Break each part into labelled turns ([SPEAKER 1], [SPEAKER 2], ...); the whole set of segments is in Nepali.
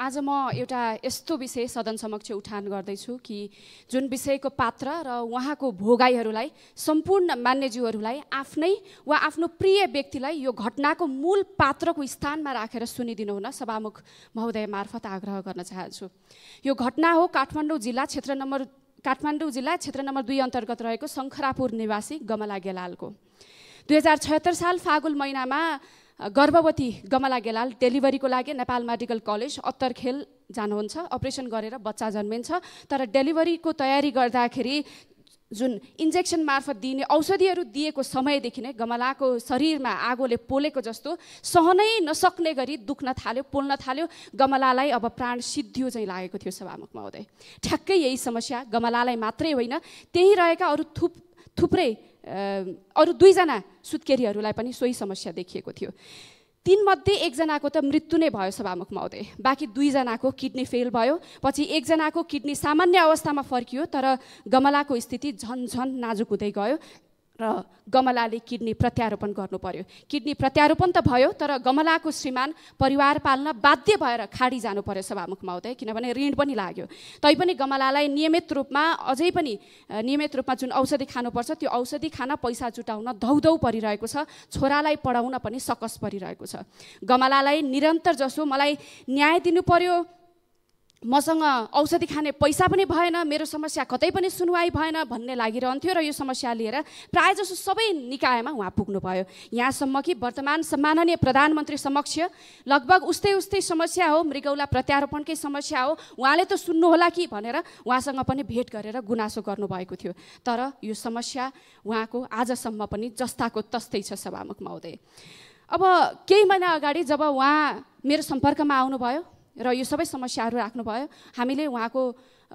[SPEAKER 1] आज म एउटा यस्तो विषय सदन समक्ष उठान गर्दैछु कि जुन विषयको पात्र र उहाँको भोगाईहरूलाई सम्पूर्ण मान्यज्यूहरूलाई आफ्नै वा आफ्नो प्रिय व्यक्तिलाई यो घटनाको मूल पात्रको स्थानमा राखेर सुनिदिनु हुन सभामुख महोदय मार्फत आग्रह गर्न चाहन्छु यो घटना हो काठमाडौँ जिल्ला क्षेत्र नम्बर काठमाडौँ जिल्ला क्षेत्र नम्बर दुई अन्तर्गत रहेको शङ्खरापुर निवासी गमला गेलालको दुई हजार छत्तर साल फागुन महिनामा गर्भवती गमला गेलाल डेलिभरीको लागि नेपाल मेडिकल कलेज अत्तरखेल जानुहुन्छ अपरेसन गरेर बच्चा जन्मिन्छ तर डेलिभरीको तयारी गर्दाखेरि जुन इन्जेक्सन मार्फत दिने औषधिहरू दिएको समयदेखि नै गमलाको शरीरमा आगोले पोलेको जस्तो सहनै नसक्ने गरी दुख्न थाल्यो पोल्न थाल्यो गमलालाई अब प्राण सिद्धियो चाहिँ लागेको थियो सभामुख महोदय ठ्याक्कै यही समस्या गमलालाई मात्रै होइन त्यहीँ रहेका अरू थुप थुप्रै अरू दुईजना सुत्केरीहरूलाई पनि सोही समस्या देखिएको थियो तिनमध्ये एकजनाको त मृत्यु नै भयो सभामुख महोदय बाँकी दुईजनाको किडनी फेल भयो पछि एकजनाको किडनी सामान्य अवस्थामा फर्कियो तर गमलाको स्थिति झन् झन नाजुक हुँदै गयो र गमलाले किडनी प्रत्यारोपण गर्नु पर्यो किडनी प्रत्यारोपण त भयो तर गमलाको श्रीमान परिवार पाल्न बाध्य भएर खाडी जानु पर्यो सभामुखमा महोदय किनभने ऋण पनि लाग्यो तैपनि गमलालाई नियमित रूपमा अझै पनि नियमित रूपमा जुन औषधि खानुपर्छ त्यो औषधि खान पैसा जुटाउन धौधौ परिरहेको छ छोरालाई पढाउन पनि सकस परिरहेको छ गमलालाई निरन्तर जसो मलाई न्याय दिनु पर्यो मसँग औषधि खाने पैसा पनि भएन मेरो समस्या कतै पनि सुनवाई भएन भन्ने लागिरहन्थ्यो र यो समस्या लिएर प्रायः जसो सबै निकायमा उहाँ पुग्नुभयो यहाँसम्म कि वर्तमान सम्माननीय प्रधानमन्त्री समक्ष लगभग उस्तै उस्तै समस्या हो मृगौला प्रत्यारोपणकै समस्या हो उहाँले त सुन्नुहोला कि भनेर उहाँसँग पनि भेट गरेर गुनासो गर्नुभएको थियो तर यो समस्या उहाँको आजसम्म पनि जस्ताको तस्तै छ सभामुख महोदय अब केही महिना अगाडि जब उहाँ मेरो सम्पर्कमा आउनुभयो र यो सबै समस्याहरू राख्नुभयो हामीले उहाँको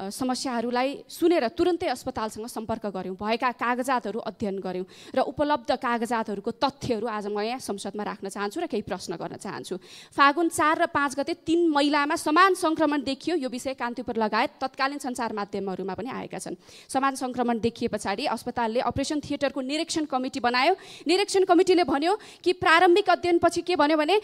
[SPEAKER 1] समस्याहरूलाई सुनेर तुरन्तै अस्पतालसँग सम्पर्क गऱ्यौँ भएका कागजातहरू अध्ययन गऱ्यौँ र उपलब्ध कागजातहरूको तथ्यहरू आज म यहाँ संसदमा राख्न चाहन्छु र केही प्रश्न गर्न चाहन्छु फागुन चार र पाँच गते तिन महिलामा समान सङ्क्रमण देखियो यो विषय कान्तिपुर लगायत तत्कालीन सञ्चार माध्यमहरूमा पनि आएका छन् समान सङ्क्रमण देखिए पछाडि अस्पतालले अपरेसन थिएटरको निरीक्षण कमिटी बनायो निरीक्षण कमिटीले भन्यो कि प्रारम्भिक अध्ययनपछि के भन्यो भने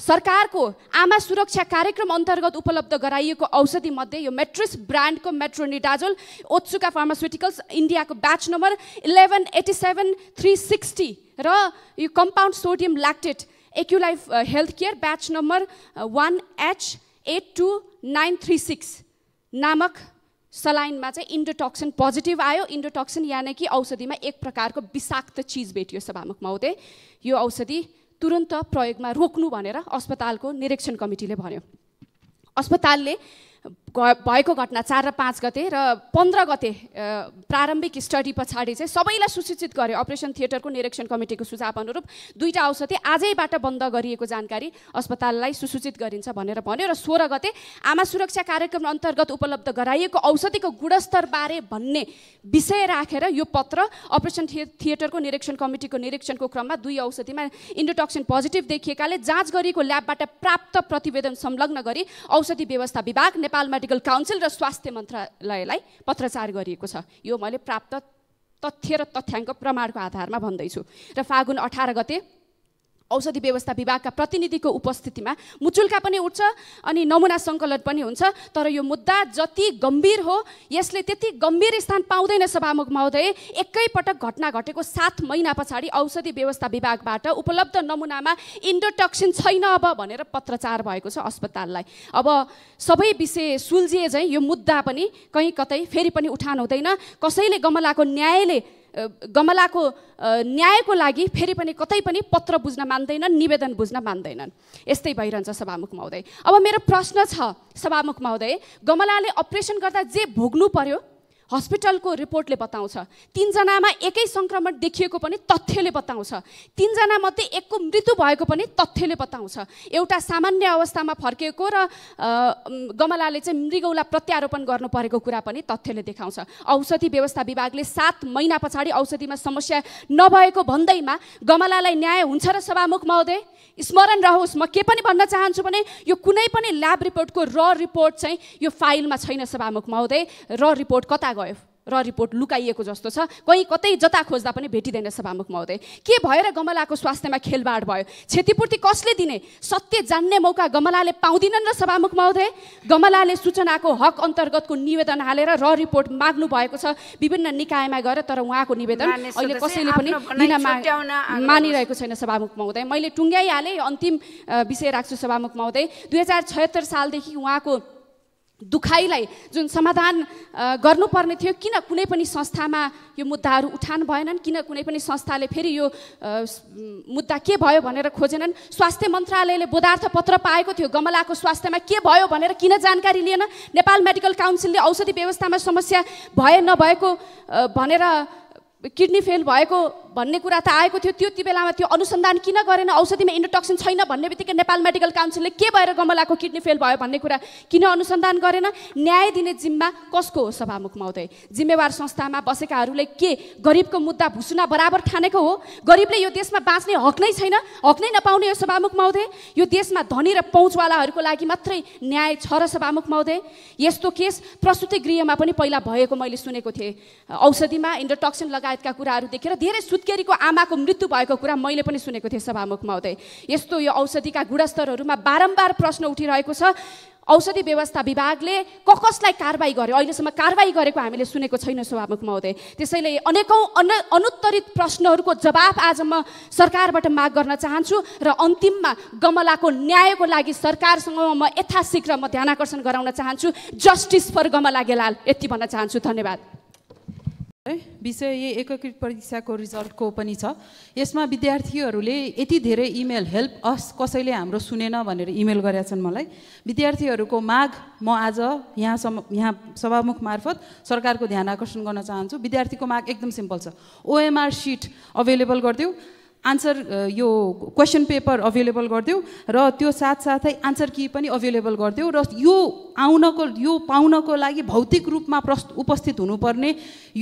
[SPEAKER 1] सरकारको आमा सुरक्षा कार्यक्रम अन्तर्गत उपलब्ध गराइएको औषधिमध्ये यो मेट्रिस ब्रान्डको मेट्रोनिडाजोल ओत्सुका फार्मास्युटिकल्स इन्डियाको batch number eleven eighty seven three sixty र यो compound sodium lactate Aculife health care batch number one H eight two nine three six नामक सलाइनमा चाहिँ इन्डोटक्सिन पोजिटिभ आयो इन्डोटक्सिन यानि कि औषधिमा एक प्रकारको विषाक्त चिज भेटियो सभामुख महोदय यो औषधि तुरन्त प्रयोगमा रोक्नु भनेर अस्पतालको निरीक्षण कमिटीले भन्यो अस्पतालले भएको घटना चार र पाँच गते र पन्ध्र गते प्रारम्भिक स्टडी पछाडि चाहिँ सबैलाई सुसूचित गरे अपरेसन थिएटरको निरीक्षण कमिटीको सुझाव अनुरूप दुईवटा औषधि आजैबाट बन्द गरिएको जानकारी अस्पताललाई सुसूचित गरिन्छ भनेर भन्यो र सोह्र गते आमा सुरक्षा कार्यक्रम अन्तर्गत उपलब्ध गराइएको औषधिको गुणस्तरबारे भन्ने विषय राखेर यो पत्र अपरेसन थिएटरको निरीक्षण कमिटीको निरीक्षणको क्रममा दुई औषधिमा इन्डोटक्सिन पोजिटिभ देखिएकाले जाँच गरिएको ल्याबबाट प्राप्त प्रतिवेदन संलग्न गरी औषधि व्यवस्था विभाग नेपालमा मेडिकल काउन्सिल र स्वास्थ्य मन्त्रालयलाई पत्रचार गरिएको छ यो मैले प्राप्त तथ्य र तथ्याङ्क प्रमाणको आधारमा भन्दैछु र फागुन अठार गते औषधि व्यवस्था विभागका प्रतिनिधिको उपस्थितिमा मुचुल्का पनि उठ्छ अनि नमुना सङ्कलन पनि हुन्छ तर यो मुद्दा जति गम्भीर हो यसले त्यति गम्भीर स्थान पाउँदैन सभामुख महोदय एकैपटक घटना घटेको सात महिना पछाडि औषधि व्यवस्था विभागबाट उपलब्ध नमुनामा इन्डोटक्सिन छैन अब भनेर पत्रचार भएको छ अस्पताललाई अब सबै विषय सुल्झिए चाहिँ यो मुद्दा पनि कहीँ कतै फेरि पनि उठान हुँदैन कसैले गमलाको न्यायले गमलाको न्यायको लागि फेरि पनि कतै पनि पत्र बुझ्न मान्दैनन् निवेदन बुझ्न मान्दैनन् यस्तै भइरहन्छ सभामुख महोदय अब मेरो प्रश्न छ सभामुख महोदय गमलाले अपरेसन गर्दा जे भोग्नु पर्यो हस्पिटलको रिपोर्टले बताउँछ तिनजनामा एकै सङ्क्रमण देखिएको पनि तथ्यले बताउँछ तिनजना मध्ये एकको मृत्यु भएको पनि तथ्यले बताउँछ एउटा सामान्य अवस्थामा फर्किएको र गमलाले चाहिँ मृगौला प्रत्यारोपण गर्नु परेको कुरा पनि तथ्यले देखाउँछ औषधि व्यवस्था विभागले सात महिना पछाडि औषधिमा समस्या नभएको भन्दैमा गमलालाई न्याय हुन्छ र सभामुख महोदय स्मरण रहोस् म के पनि भन्न चाहन्छु भने यो कुनै पनि ल्याब रिपोर्टको र रिपोर्ट चाहिँ यो फाइलमा छैन सभामुख महोदय र रिपोर्ट कता गयो र रिपोर्ट लुकाइएको जस्तो छ कहीँ कतै जता खोज्दा पनि भेटिँदैन सभामुख महोदय के भएर गमलाको स्वास्थ्यमा खेलबाड भयो क्षतिपूर्ति कसले दिने सत्य जान्ने मौका गमलाले पाउँदिनन् र सभामुख महोदय गमलाले सूचनाको हक अन्तर्गतको निवेदन हालेर र रिपोर्ट माग्नु भएको छ विभिन्न निकायमा गएर तर उहाँको निवेदन अहिले कसैले पनि मानिरहेको छैन सभामुख महोदय मैले टुङ्ग्याइहालेँ अन्तिम विषय राख्छु सभामुख महोदय दुई हजार छयत्तर सालदेखि उहाँको दुखाइलाई जुन समाधान गर्नुपर्ने थियो किन कुनै पनि संस्थामा यो मुद्दाहरू उठान भएनन् किन कुनै पनि संस्थाले फेरि यो मुद्दा के भयो भनेर खोजेनन् स्वास्थ्य मन्त्रालयले बोधार्थ पत्र पाएको थियो गमलाको स्वास्थ्यमा के भयो भनेर किन जानकारी लिएन नेपाल मेडिकल काउन्सिलले औषधि व्यवस्थामा समस्या भए नभएको भनेर किडनी फेल भएको भन्ने कुरा त आएको थियो त्यो त्यो बेलामा त्यो अनुसन्धान किन गरेन औषधिमा इन्डोटक्सिन छैन भन्ने बित्तिकै नेपाल मेडिकल काउन्सिलले के भएर गमलाको किडनी फेल भयो भन्ने कुरा किन अनुसन्धान गरेन न्याय दिने जिम्मा कसको हो सभामुख महोदय जिम्मेवार संस्थामा बसेकाहरूले के गरिबको मुद्दा भुसुना बराबर ठानेको हो गरिबले यो देशमा बाँच्ने हक नै छैन हक नै नपाउने यो सभामुख महोदय यो देशमा धनी र पहुँचवालाहरूको लागि मात्रै न्याय छ र सभामुख महोदय यस्तो केस प्रसुति गृहमा पनि पहिला भएको मैले सुनेको थिएँ औषधिमा इन्डोटक्सिन लगाए लगायतका कुराहरू देखेर धेरै सुत्केरीको आमाको मृत्यु भएको कुरा मैले पनि सुनेको थिएँ सभामुख महोदय यस्तो यो औषधिका गुणस्तरहरूमा बारम्बार प्रश्न उठिरहेको छ औषधि व्यवस्था विभागले क कसलाई कारवाही गर्यो अहिलेसम्म कारवाही गरेको हामीले सुनेको छैन सभामुख महोदय त्यसैले अनेकौँ अन अनुत्तरित प्रश्नहरूको जवाब आज म सरकारबाट माग गर्न चाहन्छु र अन्तिममा गमलाको न्यायको लागि सरकारसँग म यथाशीघ्र म ध्यानकर्षण गराउन चाहन्छु जस्टिस फर गमला गेलाल यति भन्न चाहन्छु धन्यवाद है
[SPEAKER 2] विषय एकीकृत परीक्षाको रिजल्टको पनि छ यसमा विद्यार्थीहरूले यति धेरै इमेल हेल्प अस कसैले हाम्रो सुनेन भनेर इमेल गरेका छन् मलाई विद्यार्थीहरूको माग म आज यहाँसम्म यहाँ सभामुख मार्फत सरकारको ध्यान आकर्षण गर्न चाहन्छु विद्यार्थीको माग एकदम सिम्पल छ ओएमआर सिट अभाइलेबल गरिदिउँ आन्सर यो क्वेसन पेपर अभाइलेबल गरिदेऊ र त्यो साथसाथै आन्सर कि पनि अभाइलेबल गरिदेऊ र यो आउनको यो पाउनको लागि भौतिक रूपमा प्रस् उपस्थित हुनुपर्ने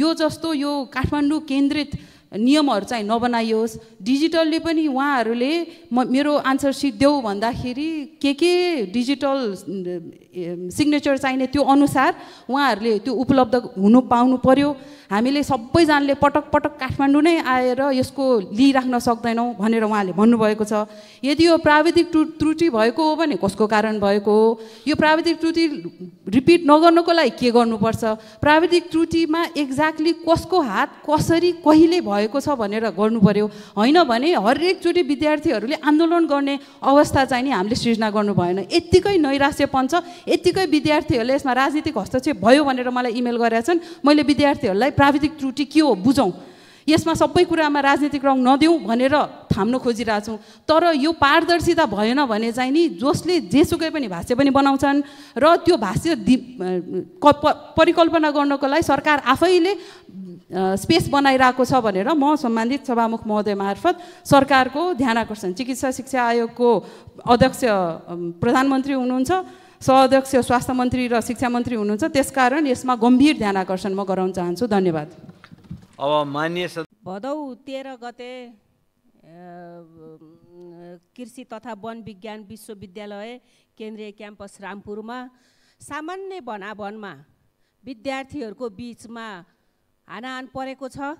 [SPEAKER 2] यो जस्तो यो काठमाडौँ केन्द्रित नियमहरू चाहिँ नबनाइयोस् डिजिटलले पनि उहाँहरूले म मेरो आन्सर सिट देऊ भन्दाखेरि के के डिजिटल सिग्नेचर चाहिने त्यो अनुसार उहाँहरूले त्यो उपलब्ध हुनु पाउनु पर्यो हामीले सबैजनाले पटक पटक काठमाडौँ नै आएर यसको लिइराख्न सक्दैनौँ भनेर उहाँले भन्नुभएको छ यदि यो प्राविधिक त्रुटि भएको हो भने कसको कारण भएको हो यो प्राविधिक त्रुटि रिपिट नगर्नको लागि के गर्नुपर्छ प्राविधिक त्रुटिमा एक्ज्याक्टली कसको हात कसरी कहिले भएको छ भनेर गर्नु पऱ्यो होइन भने हरेकचोटि विद्यार्थीहरूले आन्दोलन गर्ने अवस्था चाहिँ नि हामीले सृजना गर्नु भएन यत्तिकै नैराश्यपन छ यत्तिकै विद्यार्थीहरूले यसमा राजनीतिक हस्तक्षेप भयो भनेर मलाई इमेल गरेका छन् मैले विद्यार्थीहरूलाई प्राविधिक त्रुटि के हो बुझौँ यसमा सबै कुरामा राजनीतिक रङ नदेऊ भनेर थाम्न खोजिरहेछौँ तर यो पारदर्शिता भएन भने चाहिँ नि जसले जेसुकै पनि भाष्य पनि बनाउँछन् र त्यो भाष्य दि परिकल्पना गर्नको लागि सरकार आफैले स्पेस बनाइरहेको छ भनेर म सम्मानित सभामुख महोदय मार्फत सरकारको ध्यान आकर्षण चिकित्सा शिक्षा आयोगको अध्यक्ष प्रधानमन्त्री हुनुहुन्छ सहअध्यक्ष स्वास्थ्य मन्त्री र शिक्षा मन्त्री हुनुहुन्छ त्यसकारण यसमा गम्भीर ध्यान आकर्षण म गराउन चाहन्छु धन्यवाद
[SPEAKER 3] अब मान्य भदौ तेह्र
[SPEAKER 4] गते कृषि तथा वन विज्ञान विश्वविद्यालय केन्द्रीय क्याम्पस रामपुरमा सामान्य भनाभनमा विद्यार्थीहरूको बिचमा हानाहान परेको छ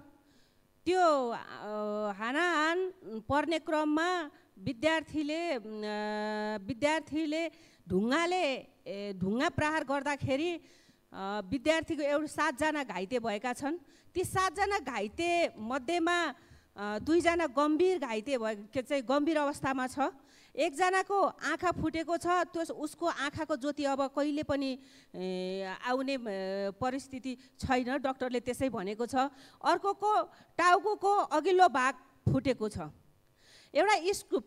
[SPEAKER 4] त्यो हानाहान पर्ने क्रममा विद्यार्थीले विद्यार्थीले ढुङ्गाले ढुङ्गा प्रहार गर्दाखेरि विद्यार्थीको एउटा सातजना घाइते भएका छन् ती सातजना घाइते मध्येमा दुईजना गम्भीर घाइते भए के चाहिँ गम्भीर अवस्थामा छ एकजनाको आँखा फुटेको छ त्यो उसको आँखाको ज्योति अब कहिले पनि आउने परिस्थिति छैन डक्टरले त्यसै भनेको छ अर्कोको टाउको अघिल्लो भाग फुटेको छ एउटा स्कुल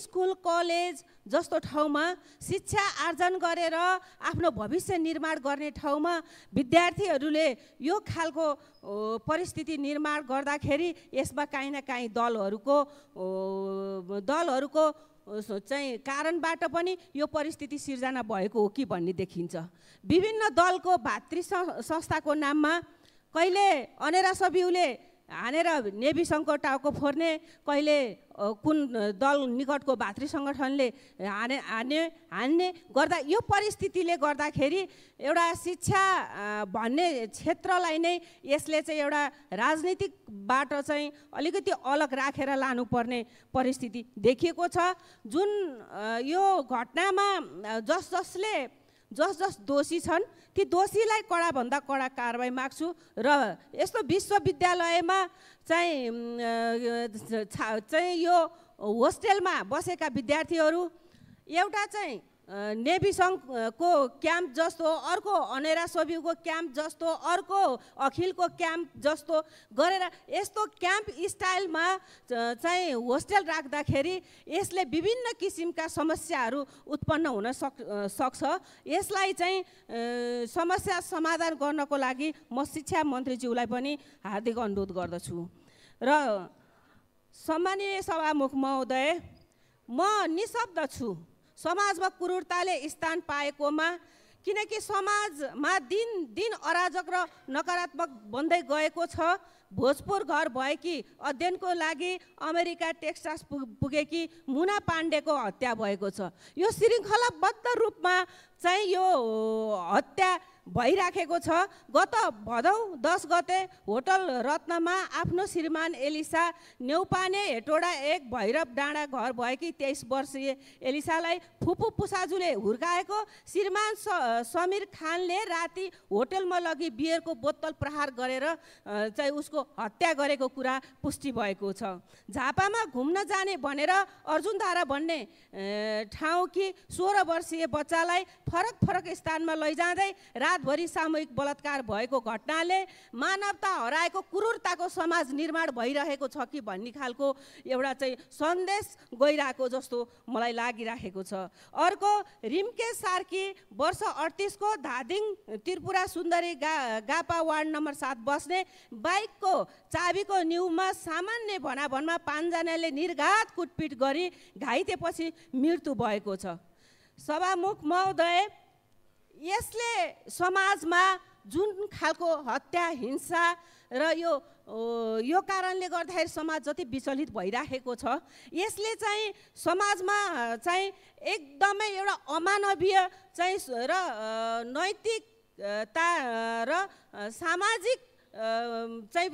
[SPEAKER 4] स्कुल कलेज जस्तो ठाउँमा शिक्षा आर्जन गरेर आफ्नो भविष्य निर्माण गर्ने ठाउँमा विद्यार्थीहरूले यो खालको परिस्थिति निर्माण गर्दाखेरि यसमा काहीँ न काहीँ दलहरूको दलहरूको चाहिँ कारणबाट पनि यो परिस्थिति सिर्जना भएको हो कि भन्ने देखिन्छ विभिन्न दलको भातृ संस्थाको नाममा कहिले अनेरा सबिउले हानेर नेभी सङ्घको टाउको फोर्ने कहिले कुन दल निकटको भातृ सङ्गठनले हाने हान्ने हान्ने गर्दा यो परिस्थितिले गर्दाखेरि एउटा शिक्षा भन्ने क्षेत्रलाई नै यसले चाहिँ एउटा राजनीतिकबाट चाहिँ अलिकति अलग राखेर लानुपर्ने परिस्थिति देखिएको छ जुन यो घटनामा जस जसले जस जस दोषी छन् ती दोषीलाई कडाभन्दा कडा कारवाही माग्छु र यस्तो विश्वविद्यालयमा चाहिँ चाहिँ यो होस्टेलमा बसेका विद्यार्थीहरू एउटा चाहिँ नेभी सङ्घको क्याम्प जस्तो अर्को अनेरा सोभिको क्याम्प जस्तो अर्को अखिलको क्याम्प जस्तो गरेर यस्तो क्याम्प स्टाइलमा चाहिँ होस्टेल राख्दाखेरि यसले विभिन्न किसिमका समस्याहरू उत्पन्न हुन सक् सक्छ यसलाई चाहिँ समस्या समाधान गर्नको लागि म शिक्षा मन्त्रीज्यूलाई पनि हार्दिक अनुरोध गर्दछु र सम्मानीय सभामुख महोदय म निशब्द छु समाजमा क्रूरताले स्थान पाएकोमा किनकि समाजमा दिन दिन अराजक र नकारात्मक बन्दै गएको छ भोजपुर घर भएकी अध्ययनको लागि अमेरिका टेक्सास पुगेकी मुना पाण्डेको हत्या भएको छ यो श्रृङ्खलाबद्ध रूपमा चाहिँ यो हत्या भइराखेको छ गत भदौ दस गते होटल रत्नमा आफ्नो श्रीमान एलिसा न्यौपाने हेटोडा एक भैरव डाँडा घर भएकी तेइस वर्षीय एलिसालाई फुपू पुसाजुले हुर्काएको श्रीमान समीर खानले राति होटलमा लगी बियरको बोतल प्रहार गरेर चाहिँ उसको हत्या गरेको कुरा पुष्टि भएको छ झापामा घुम्न जाने भनेर अर्जुनधारा भन्ने ठाउँ कि सोह्र वर्षीय बच्चालाई फरक फरक स्थानमा लैजाँदै रातभरि सामूहिक बलात्कार भएको घटनाले मानवता हराएको क्रुरताको समाज निर्माण भइरहेको छ कि भन्ने खालको एउटा चाहिँ सन्देश गइरहेको जस्तो मलाई लागिराखेको छ अर्को रिम्के सार्की वर्ष अडतिसको धादिङ त्रिपुरा सुन्दरी गा गापा वार्ड नम्बर सात बस्ने बाइकको चाबीको न्युमा सामान्य भनाभनमा पाँचजनाले निर्घात कुटपिट गरी घाइतेपछि मृत्यु भएको छ सभामुख महोदय यसले समाजमा जुन खालको हत्या हिंसा र यो यो कारणले गर्दाखेरि समाज जति विचलित भइराखेको छ यसले चाहिँ समाजमा चाहिँ एकदमै एउटा अमानवीय चाहिँ र नैतिकता र सामाजिक चाहिँ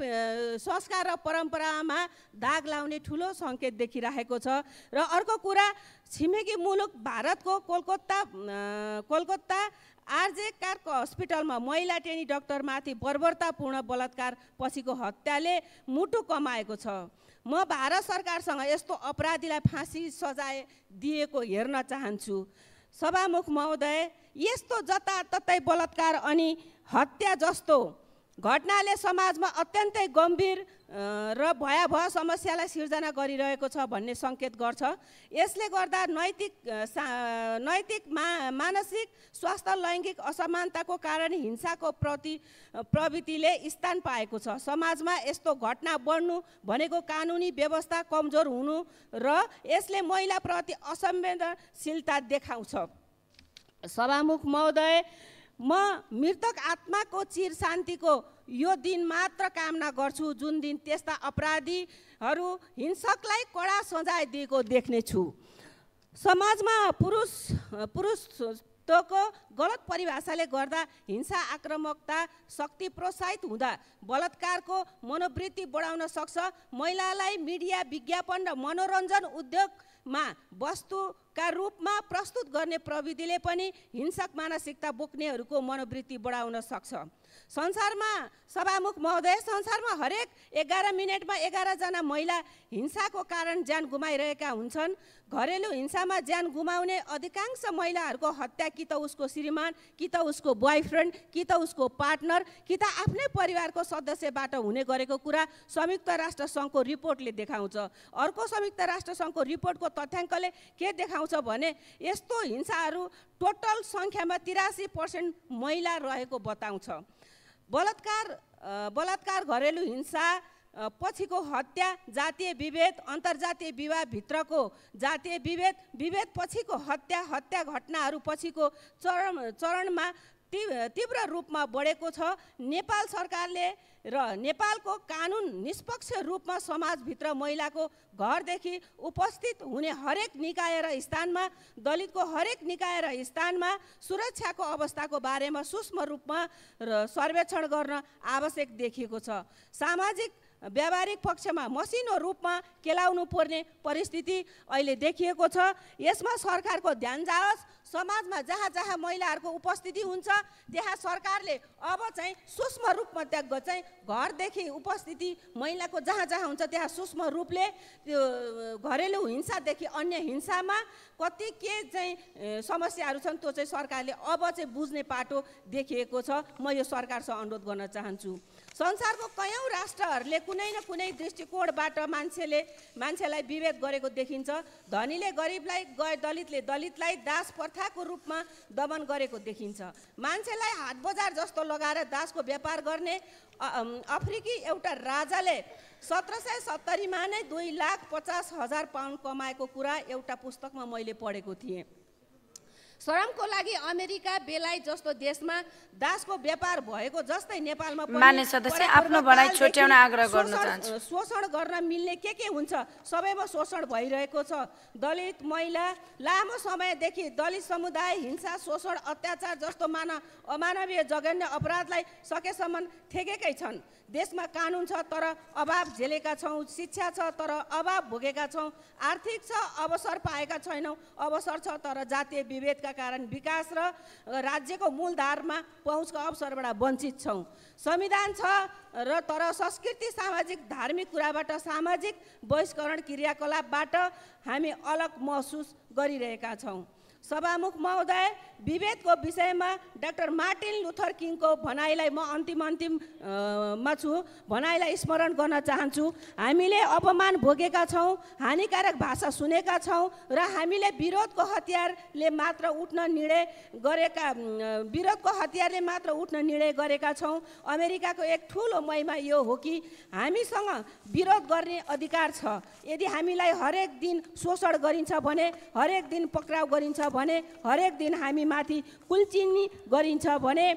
[SPEAKER 4] संस्कार र परम्परामा दाग लाउने ठुलो सङ्केत देखिरहेको छ र अर्को कुरा छिमेकी मुलुक भारतको कोलकत्ता कोलकत्ता आरजे कार्को हस्पिटलमा महिला टेनी डक्टरमाथि बर्बरतापूर्ण बलात्कार पछिको हत्याले मुटु कमाएको छ म भारत सरकारसँग यस्तो अपराधीलाई फाँसी सजाय दिएको हेर्न चाहन्छु सभामुख महोदय यस्तो जताततै बलात्कार अनि हत्या जस्तो घटनाले समाजमा अत्यन्तै गम्भीर र भयावह समस्यालाई सिर्जना गरिरहेको छ भन्ने सङ्केत गर्छ यसले गर्दा नैतिक नैतिक मा मानसिक स्वास्थ्य लैङ्गिक असमानताको कारण हिंसाको प्रति प्रवृत्तिले स्थान पाएको छ समाजमा यस्तो घटना बढ्नु भनेको कानुनी व्यवस्था कमजोर हुनु र यसले महिलाप्रति असंवेदनशीलता देखाउँछ सभामुख महोदय म मृतक आत्माको चिर शान्तिको यो दिन मात्र कामना गर्छु जुन दिन त्यस्ता अपराधीहरू हिंसकलाई कडा सजाय दिएको देख्नेछु समाजमा पुरुष पुरुषत्वको गलत परिभाषाले गर्दा हिंसा आक्रमकता शक्ति प्रोत्साहित हुँदा बलात्कारको मनोवृत्ति बढाउन सक्छ महिलालाई मिडिया विज्ञापन र मनोरञ्जन उद्योग मा वस्तुका रूपमा प्रस्तुत गर्ने प्रविधिले पनि हिंसक मानसिकता बोक्नेहरूको मनोवृत्ति बढाउन सक्छ संसारमा सभामुख महोदय संसारमा हरेक एघार मिनटमा एघारजना महिला हिंसाको कारण ज्यान गुमाइरहेका हुन्छन् घरेलु हिंसामा ज्यान गुमाउने अधिकांश महिलाहरूको हत्या कि त उसको श्रीमान कि त उसको बोयफ्रेन्ड कि त उसको पार्टनर कि त आफ्नै परिवारको सदस्यबाट हुने गरेको कुरा संयुक्त राष्ट्र सङ्घको रिपोर्टले देखाउँछ अर्को संयुक्त राष्ट्र सङ्घको रिपोर्टको तथ्याङ्कले के देखाउँछ भने यस्तो हिंसाहरू टोटल सङ्ख्यामा तिरासी पर्सेन्ट महिला रहेको बताउँछ बलात्कार बलात्कार घरेलु हिंसा पछिको हत्या जातीय विभेद अन्तर्जातीय विवाहभित्रको जातीय विभेद विभेद पछिको हत्या हत्या घटनाहरू पछिको चरण चरणमा ती तीव्र रूपमा बढेको छ नेपाल सरकारले र नेपालको कानुन निष्पक्ष रूपमा समाजभित्र महिलाको घरदेखि उपस्थित हुने हरेक निकाय र स्थानमा दलितको हरेक निकाय र स्थानमा सुरक्षाको अवस्थाको बारेमा सूक्ष्म रूपमा सर्वेक्षण गर्न आवश्यक देखिएको छ सामाजिक व्यावहारिक पक्षमा मसिनो रूपमा केलाउनु पर्ने परिस्थिति अहिले देखिएको छ यसमा सरकारको ध्यान जाओस् समाजमा जहाँ जहाँ महिलाहरूको उपस्थिति हुन्छ त्यहाँ सरकारले अब चाहिँ सूक्ष्म रूपमा त्यहाँ चाहिँ घरदेखि उपस्थिति महिलाको जहाँ जहाँ हुन्छ त्यहाँ सूक्ष्म रूपले त्यो घरेलु हिंसादेखि अन्य हिंसामा कति के चाहिँ समस्याहरू छन् त्यो चाहिँ सरकारले अब चाहिँ बुझ्ने पाटो देखिएको छ म यो सरकारसँग अनुरोध गर्न चाहन्छु संसारको कयौँ राष्ट्रहरूले कुनै न कुनै दृष्टिकोणबाट मान्छेले मान्छेलाई विभेद गरेको देखिन्छ धनीले गरिबलाई गए दलितले दलितलाई दास प्रथाको रूपमा दमन गरेको देखिन्छ मान्छेलाई हाट बजार जस्तो लगाएर दासको व्यापार गर्ने अफ्रिकी एउटा राजाले सत्र सय सत्तरीमा नै दुई लाख पचास हजार पाउन्ड कमाएको कुरा एउटा पुस्तकमा मैले पढेको थिएँ श्रमको लागि अमेरिका बेलायत जस्तो देशमा दासको व्यापार भएको जस्तै नेपालमा मान्य सदस्य आफ्नो भनाइ छुट्याउन आग्रह गर्न चाहन्छु शोषण गर्न मिल्ने के के हुन्छ सबैमा शोषण भइरहेको छ दलित महिला लामो समयदेखि दलित समुदाय हिंसा शोषण अत्याचार जस्तो मान अमानवीय जघन्य अपराधलाई सकेसम्म ठेकेकै छन् देशमा कानुन छ तर अभाव झेलेका छौँ शिक्षा छ तर अभाव भोगेका छौँ आर्थिक छ अवसर पाएका छैनौँ अवसर छ तर जातीय विभेदका कारण विकास र राज्यको मूलधारमा पहुँचको अवसरबाट वञ्चित छौँ संविधान छ र तर संस्कृति सामाजिक धार्मिक कुराबाट सामाजिक बहिष्करण क्रियाकलापबाट हामी अलग महसुस गरिरहेका छौँ सभामुख महोदय विभेदको विषयमा डाक्टर मार्टिन लुथर किङको भनाइलाई म अन्तिम अन्तिममा छु भनाइलाई स्मरण गर्न चाहन्छु हामीले अपमान भोगेका छौँ हानिकारक भाषा सुनेका छौँ र हामीले विरोधको हतियारले मात्र उठ्न निर्णय गरेका विरोधको हतियारले मात्र उठ्न निर्णय गरेका छौँ अमेरिकाको एक ठुलो महिमा यो हो कि हामीसँग विरोध गर्ने अधिकार छ यदि हामीलाई हरेक दिन शोषण गरिन्छ भने हरेक दिन पक्राउ गरिन्छ भने हरेक दिन हामी माथि कुल्चिनी गरिन्छ भने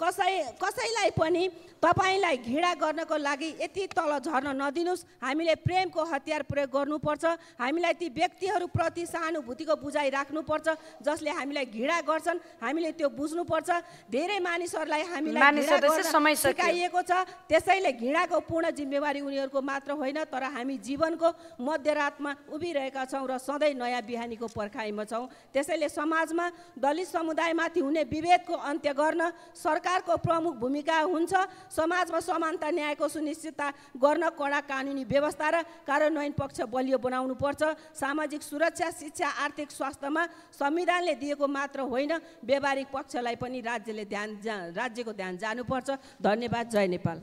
[SPEAKER 4] कसै कसैलाई पनि तपाईँलाई घृणा गर्नको लागि यति तल झर्न नदिनुहोस् हामीले प्रेमको हतियार प्रयोग गर्नुपर्छ हामीलाई ती व्यक्तिहरूप्रति सहानुभूतिको बुझाइ राख्नुपर्छ जसले हामीलाई घृणा गर्छन् हामीले त्यो बुझ्नुपर्छ धेरै मानिसहरूलाई हामीलाई सिकाइएको छ त्यसैले घृणाको पूर्ण जिम्मेवारी उनीहरूको मात्र होइन तर हामी जीवनको मध्यरातमा उभिरहेका छौँ र सधैँ नयाँ बिहानीको पर्खाइमा छौँ त्यसैले समाजमा दलित समुदायमाथि हुने विभेदको अन्त्य गर्न सरकार सरकारको प्रमुख भूमिका हुन्छ समाजमा समानता न्यायको सुनिश्चितता गर्न कडा कानुनी व्यवस्था र कार्यान्वयन पक्ष बलियो बनाउनुपर्छ सामाजिक सुरक्षा शिक्षा आर्थिक स्वास्थ्यमा संविधानले दिएको मात्र होइन व्यावहारिक पक्षलाई पनि राज्यले ध्यान जा राज्यको ध्यान जानुपर्छ धन्यवाद जय नेपाल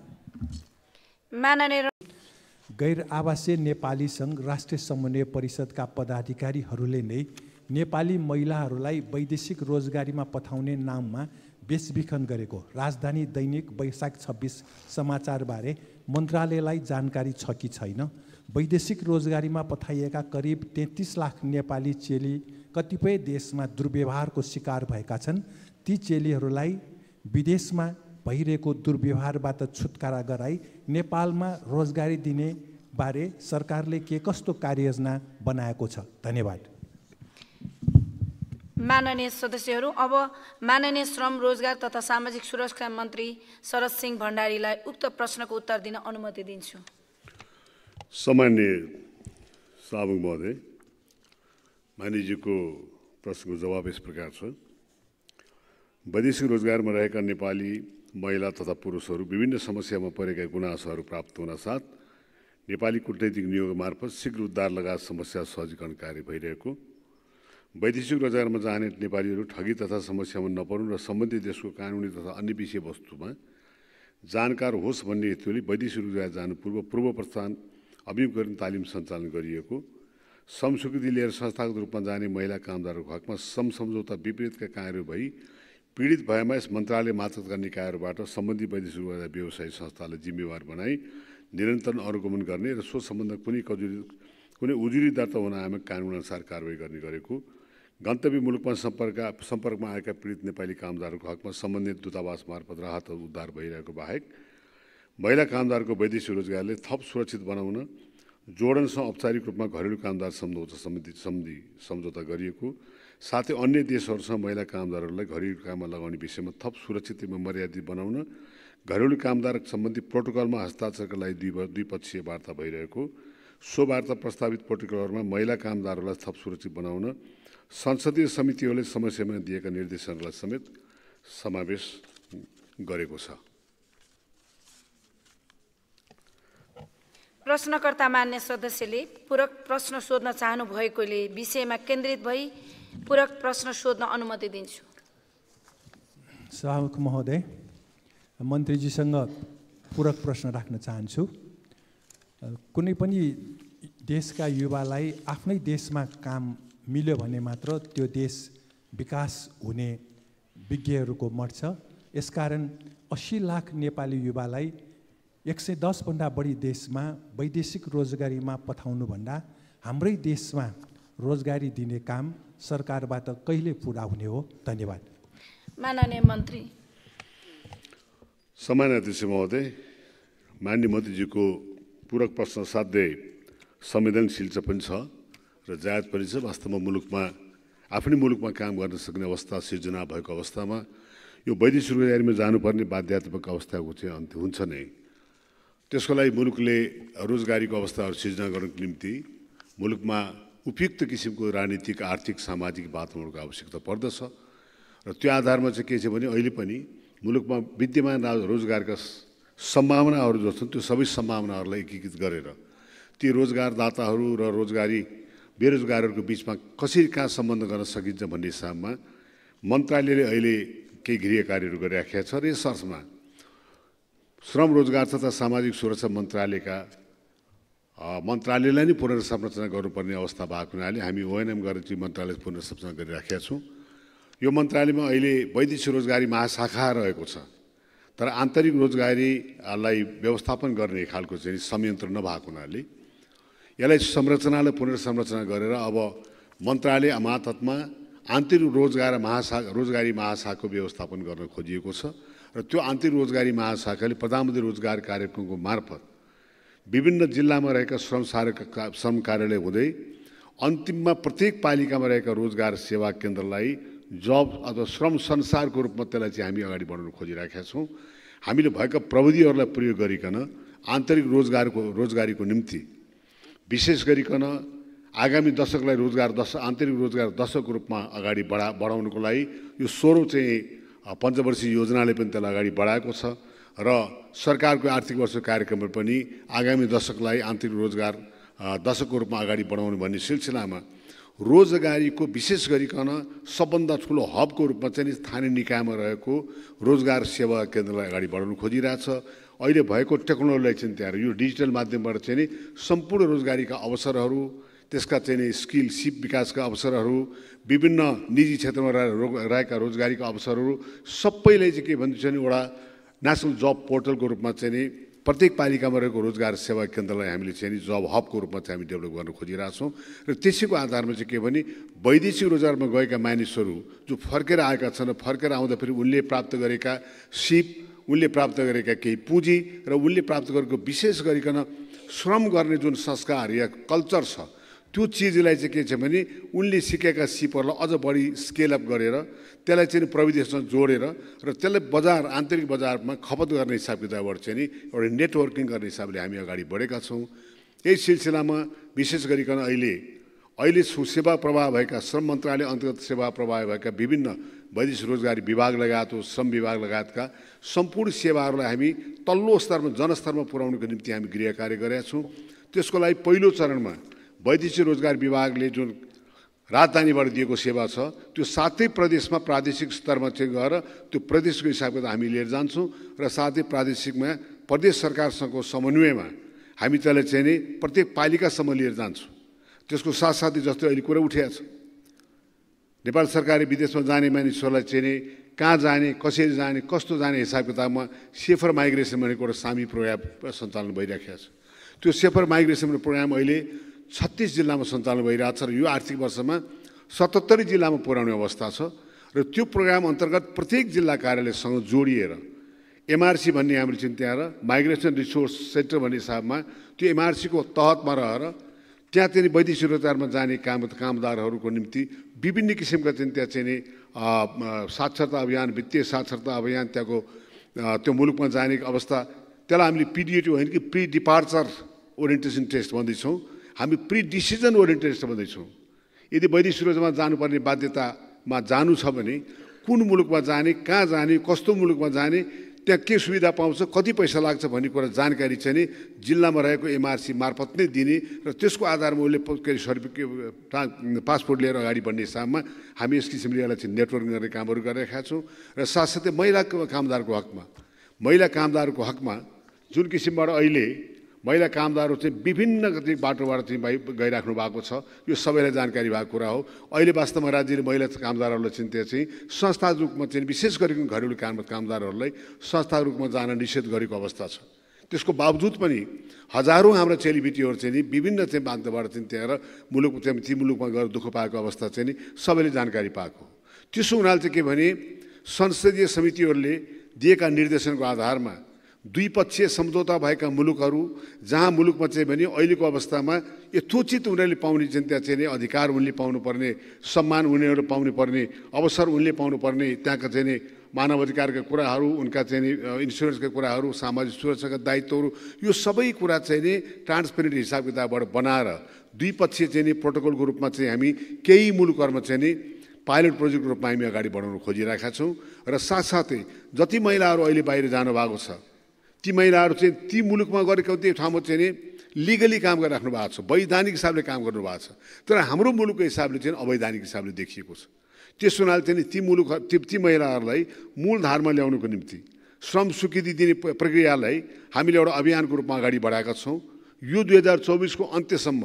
[SPEAKER 5] गैर आवासीय नेपाली सङ्घ राष्ट्रिय समन्वय परिषदका पदाधिकारीहरूले नै नेपाली महिलाहरूलाई वैदेशिक रोजगारीमा पठाउने नाममा बेचबिखन गरेको राजधानी दैनिक वैशाख छब्बिस समाचारबारे मन्त्रालयलाई जानकारी छ कि छैन वैदेशिक रोजगारीमा पठाइएका करिब तेत्तिस लाख नेपाली चेली कतिपय देशमा दुर्व्यवहारको शिकार भएका छन् ती चेलीहरूलाई विदेशमा भइरहेको दुर्व्यवहारबाट छुटकारा गराई नेपालमा रोजगारी दिने बारे सरकारले के कस्तो कार्ययोजना बनाएको छ धन्यवाद
[SPEAKER 6] माननीय सदस्यहरू अब माननीय श्रम रोजगार तथा सामाजिक सुरक्षा मन्त्री शरद सिंह भण्डारीलाई उक्त प्रश्नको उत्तर दिन अनुमति दिन्छु
[SPEAKER 7] सामान्य साबुङ महोदय मानिजीको प्रश्नको जवाब यस प्रकार छ वैदेशिक रोजगारमा रहेका नेपाली महिला तथा पुरुषहरू विभिन्न समस्यामा परेका गुनासोहरू प्राप्त हुनासाथ नेपाली कुटनैतिक नियोग मार्फत शीघ्र उद्धार लगायत समस्या सहजीकरण कार्य भइरहेको वैदेशिक रोजगारमा जाने नेपालीहरू ठगी तथा समस्यामा नपर्नु र सम्बन्धित देशको कानुनी तथा अन्य विषयवस्तुमा जानकार होस् भन्ने हेतुले वैदेशिक रोजगार जानु पूर्व पूर्व प्रस्थान अभियोगकरण तालिम सञ्चालन गरिएको संस्कृति लिएर संस्थागत रूपमा जाने महिला कामदारको हकमा सम सम्झौता विपरीतका कार्यहरू भई पीडित भएमा यस मन्त्रालय मार्फतका निकायहरूबाट सम्बन्धित वैदेशिक रोजगार व्यवसाय संस्थालाई जिम्मेवार बनाई निरन्तर अनुगमन गर्ने र सो सम्बन्ध कुनै कजुरी कुनै उजुरी दर्ता हुन आएमा कानुनअनुसार कारवाही गर्ने गरेको गन्तव्य मुलुकमा सम्पर्क सम्पर्कमा आएका पीडित नेपाली कामदारहरूको हकमा सम्बन्धित दूतावास मार्फत राहतहरू उद्धार भइरहेको बाहेक महिला कामदारको वैदेशिक रोजगारले थप सुरक्षित बनाउन जोडनसँग औपचारिक रूपमा घरेलु कामदार सम्झौता सम्बन्धी सम्धि सम्झौता गरिएको साथै अन्य देशहरूसँग महिला कामदारहरूलाई घरेलु काममा लगाउने विषयमा थप सुरक्षित एवं मर्यादित बनाउन घरेलु कामदार सम्बन्धी प्रोटोकलमा हस्ताक्षरका लागि दुई द्विपक्षीय वार्ता भइरहेको सो वार्ता प्रस्तावित प्रोटोकलहरूमा महिला कामदारहरूलाई थप सुरक्षित बनाउन संसदीय समितिहरूले समस्यामा दिएका निर्देशनलाई समेत समावेश गरेको छ
[SPEAKER 6] प्रश्नकर्ता मान्य सदस्यले पूरक प्रश्न सोध्न चाहनु भएकोले विषयमा केन्द्रित भई पूरक प्रश्न सोध्न अनुमति दिन्छु
[SPEAKER 5] सभामुख महोदय मन्त्रीजीसँग पूरक प्रश्न राख्न चाहन्छु कुनै पनि देशका युवालाई आफ्नै देशमा काम मिल्यो भने मात्र त्यो देश विकास हुने विज्ञहरूको मत छ यसकारण अस्सी लाख नेपाली युवालाई एक सय दसभन्दा बढी देशमा वैदेशिक रोजगारीमा पठाउनुभन्दा हाम्रै देशमा रोजगारी दिने काम सरकारबाट कहिले पुरा हुने हो धन्यवाद
[SPEAKER 6] माननीय मन्त्री
[SPEAKER 7] अध्यक्ष महोदय मान्य मन्त्रीजीको पूरक प्रश्न साध्य संवेदनशील पनि छ र जायज पनि छ वास्तवमा मुलुकमा आफ्नै मुलुकमा काम गर्न सक्ने अवस्था सिर्जना भएको अवस्थामा यो वैदेशिक रोजगारीमा जानुपर्ने बाध्यात्मक अवस्थाको चाहिँ अन्त हुन्छ नै त्यसको लागि मुलुकले रोजगारीको अवस्थाहरू सिर्जना गर्नको निम्ति मुलुकमा उपयुक्त किसिमको राजनीतिक आर्थिक सामाजिक वातावरणको आवश्यकता पर्दछ र त्यो आधारमा चाहिँ के छ भने अहिले पनि मुलुकमा विद्यमान रोजगारका सम्भावनाहरू जस्तो त्यो सबै सम्भावनाहरूलाई एकीकृत गरेर ती रोजगारदाताहरू र रोजगारी बेरोजगारहरूको बिचमा कसरी कहाँ सम्बन्ध गर्न सकिन्छ भन्ने हिसाबमा मन्त्रालयले अहिले केही गृह कार्यहरू गरिराखेका छ र यस अर्थमा श्रम रोजगार तथा सामाजिक सुरक्षा मन्त्रालयका मन्त्रालयलाई नै पुनर्संरचना गर्नुपर्ने अवस्था भएको हुनाले हामी ओएनएम गरेर चाहिँ मन्त्रालय पुनर्संरचना गरिराखेका छौँ यो मन्त्रालयमा अहिले वैदेशिक रोजगारी महाशाखा रहेको छ तर आन्तरिक रोजगारीलाई व्यवस्थापन गर्ने खालको चाहिँ संयन्त्र नभएको हुनाले यसलाई संरचनालाई पुनर्संरचना गरेर अब मन्त्रालय मातहतमा आन्तरिक रोजगार महाशा रोजगारी महाशाखाको व्यवस्थापन गर्न खोजिएको छ र त्यो आन्तरिक रोजगारी महाशाखाले प्रधानमन्त्री रोजगार कार्यक्रमको मार्फत विभिन्न जिल्लामा रहेका श्रम सार श्रम कार्यालय हुँदै अन्तिममा प्रत्येक पालिकामा रहेका रोजगार सेवा केन्द्रलाई जब अथवा श्रम संसारको रूपमा त्यसलाई चाहिँ हामी अगाडि बढाउन खोजिराखेका छौँ हामीले भएका प्रविधिहरूलाई प्रयोग गरिकन आन्तरिक रोजगारको रोजगारीको निम्ति विशेष गरिकन आगामी दशकलाई रोजगार दश आन्तरिक रोजगार दशकको रूपमा अगाडि बढा बढाउनुको लागि यो सोह्रौँ चाहिँ पञ्चवर्षीय योजनाले पनि त्यसलाई अगाडि बढाएको छ र सरकारको आर्थिक वर्ष कार्यक्रममा पनि आगामी दशकलाई आन्तरिक रोजगार दशकको रूपमा अगाडि बढाउनु भन्ने सिलसिलामा रोजगारीको विशेष गरिकन सबभन्दा ठुलो हबको रूपमा चाहिँ स्थानीय निकायमा रहेको रोजगार सेवा केन्द्रलाई अगाडि बढाउनु खोजिरहेछ अहिले भएको टेक्नोलोजी चाहिँ त्यहाँ यो डिजिटल माध्यमबाट चाहिँ नि सम्पूर्ण रोजगारीका अवसरहरू त्यसका चाहिँ नि स्किल सिप विकासका अवसरहरू विभिन्न निजी क्षेत्रमा रहेका रोजगारीका अवसरहरू सबैले चाहिँ के भन्छ भने एउटा नेसनल जब पोर्टलको रूपमा चाहिँ नि प्रत्येक पालिकामा रहेको रोजगार सेवा केन्द्रलाई हामीले चाहिँ नि जब हबको रूपमा चाहिँ हामी डेभलप गर्न खोजिरहेछौँ र त्यसैको आधारमा चाहिँ के भने वैदेशिक रोजगारमा गएका मानिसहरू जो फर्केर आएका छन् फर्केर आउँदाखेरि उनले प्राप्त गरेका सिप उसले प्राप्त गरेका केही पुँजी र उसले प्राप्त गरेको विशेष गरिकन श्रम गर्ने जुन संस्कार या कल्चर छ त्यो चिजलाई चाहिँ के छ भने उनले सिकेका सिपहरूलाई अझ बढी स्केल अप गरेर त्यसलाई चाहिँ प्रविधिसँग जोडेर र त्यसलाई बजार आन्तरिक बजारमा खपत गर्ने हिसाब किताबबाट चाहिँ नि एउटा नेटवर्किङ गर्ने हिसाबले हामी अगाडि बढेका छौँ यही सिलसिलामा विशेष गरिकन अहिले अहिले सेवा प्रवाह भएका श्रम मन्त्रालय अन्तर्गत सेवा प्रवाह भएका विभिन्न वैदेशिक रोजगारी विभाग लगायत हो श्रम विभाग लगायतका सम्पूर्ण सेवाहरूलाई हामी तल्लो स्तरमा जनस्तरमा पुर्याउनुको निम्ति हामी गृह कार्य गरेका छौँ त्यसको लागि पहिलो चरणमा वैदेशिक रोजगार विभागले जुन राजधानीबाट दिएको सेवा छ त्यो सातै प्रदेशमा प्रादेशिक स्तरमा चाहिँ गएर त्यो प्रदेशको हिसाबले त हामी लिएर जान्छौँ र साथै प्रादेशिकमा प्रदेश सरकारसँगको समन्वयमा हामी त्यसलाई चाहिँ नै प्रत्येक पालिकासम्म लिएर जान्छौँ त्यसको साथसाथै जस्तै अहिले कुरा उठिया छ नेपाल सरकारले विदेशमा जाने मानिसहरूलाई चिने कहाँ जाने कसरी जाने कस्तो जाने हिसाब किताबमा सेफर माइग्रेसन भनेको एउटा सामी प्रोग्राम सञ्चालन भइराखेको छ त्यो सेफर माइग्रेसन प्रोग्राम अहिले छत्तिस जिल्लामा सञ्चालन छ र यो आर्थिक वर्षमा सतहत्तरी जिल्लामा पुर्याउने अवस्था छ र त्यो प्रोग्राम अन्तर्गत प्रत्येक जिल्ला कार्यालयसँग जोडिएर एमआरसी भन्ने हाम्रो र माइग्रेसन रिसोर्स सेन्टर भन्ने हिसाबमा त्यो एमआरसीको तहतमा रहेर त्यहाँ त्यहाँनिर वैदेशिक रोजगारमा जाने काम कामदारहरूको निम्ति विभिन्न किसिमका चाहिँ त्यहाँ चाहिँ नि साक्षरता अभियान वित्तीय साक्षरता अभियान त्यहाँको त्यो मुलुकमा जाने अवस्था त्यसलाई हामीले पिडिएटी होइन कि प्रि डिपार्चर ओरिएन्टेसन टेस्ट भन्दैछौँ हामी प्रि डिसिजन ओरिएन्टेड टेस्ट भन्दैछौँ यदि वैदेशिक रोजमा जानुपर्ने बाध्यतामा जानु छ भने कुन मुलुकमा जाने कहाँ जाने कस्तो मुलुकमा जाने त्यहाँ के सुविधा पाउँछ कति पैसा लाग्छ भन्ने कुरा जानकारी चाहिँ नि जिल्लामा रहेको एमआरसी मार्फत नै दिने र त्यसको आधारमा उसले के अरे सर्टिफिकेट पासपोर्ट लिएर अगाडि बढ्ने हिसाबमा हामी यस किसिमले यसलाई चाहिँ नेटवर्किङ गर्ने कामहरू गरिरहेका छौँ र साथसाथै महिला कामदारको हकमा महिला कामदारको हकमा जुन किसिमबाट अहिले महिला कामदारहरू चाहिँ विभिन्न बाटोबाट चाहिँ भाइ गइराख्नु भएको छ यो सबैलाई जानकारी भएको कुरा हो अहिले वास्तवमा राज्यले महिला कामदारहरूलाई चाहिँ त्यहाँ चाहिँ संस्था रूपमा चाहिँ विशेष गरी घरेलु काम कामदारहरूलाई संस्था रूपमा जान निषेध गरेको अवस्था छ त्यसको बावजुद पनि हजारौँ हाम्रो चेलीबेटीहरू चाहिँ नि विभिन्न चाहिँ माध्यमबाट चाहिँ त्यहाँ मुलुक चाहिँ ती मुलुकमा गएर दुःख पाएको अवस्था चाहिँ नि सबैले जानकारी पाएको त्यसो हुनाले चाहिँ के भने संसदीय समितिहरूले दिएका निर्देशनको आधारमा द्विपक्षीय सम्झौता भएका मुलुकहरू जहाँ मुलुकमा चाहिँ भने अहिलेको अवस्थामा यथोचित उनीहरूले पाउने जनता चाहिँ अधिकार उनले पाउनुपर्ने सम्मान उनीहरू पाउनु पर्ने अवसर उनले पाउनुपर्ने त्यहाँका चाहिँ मानव अधिकारका कुराहरू उनका चाहिँ इन्सुरेन्सका कुराहरू सामाजिक सुरक्षाका दायित्वहरू यो सबै कुरा चाहिँ नि ट्रान्सपेरेन्ट हिसाब किताबबाट बनाएर द्विपक्षीय चाहिँ नि प्रोटोकलको रूपमा चाहिँ हामी केही मुलुकहरूमा चाहिँ नि पाइलट प्रोजेक्टको रूपमा हामी अगाडि बढाउन खोजिरहेका छौँ र साथसाथै जति महिलाहरू अहिले बाहिर जानुभएको छ ती महिलाहरू चाहिँ ती मुलुकमा गरेको त्यो ठाउँमा चाहिँ नि लिगली काम गरिराख्नु भएको छ वैधानिक हिसाबले काम गर्नु भएको छ तर हाम्रो मुलुकको हिसाबले चाहिँ अवैधानिक हिसाबले देखिएको छ त्यस हुनाले चाहिँ ती मुलुक ती ती महिलाहरूलाई मूलधारमा ल्याउनुको निम्ति श्रम स्वीकृति दिने प्रक्रियालाई हामीले एउटा अभियानको रूपमा अगाडि बढाएका छौँ यो दुई हजार चौबिसको अन्त्यसम्म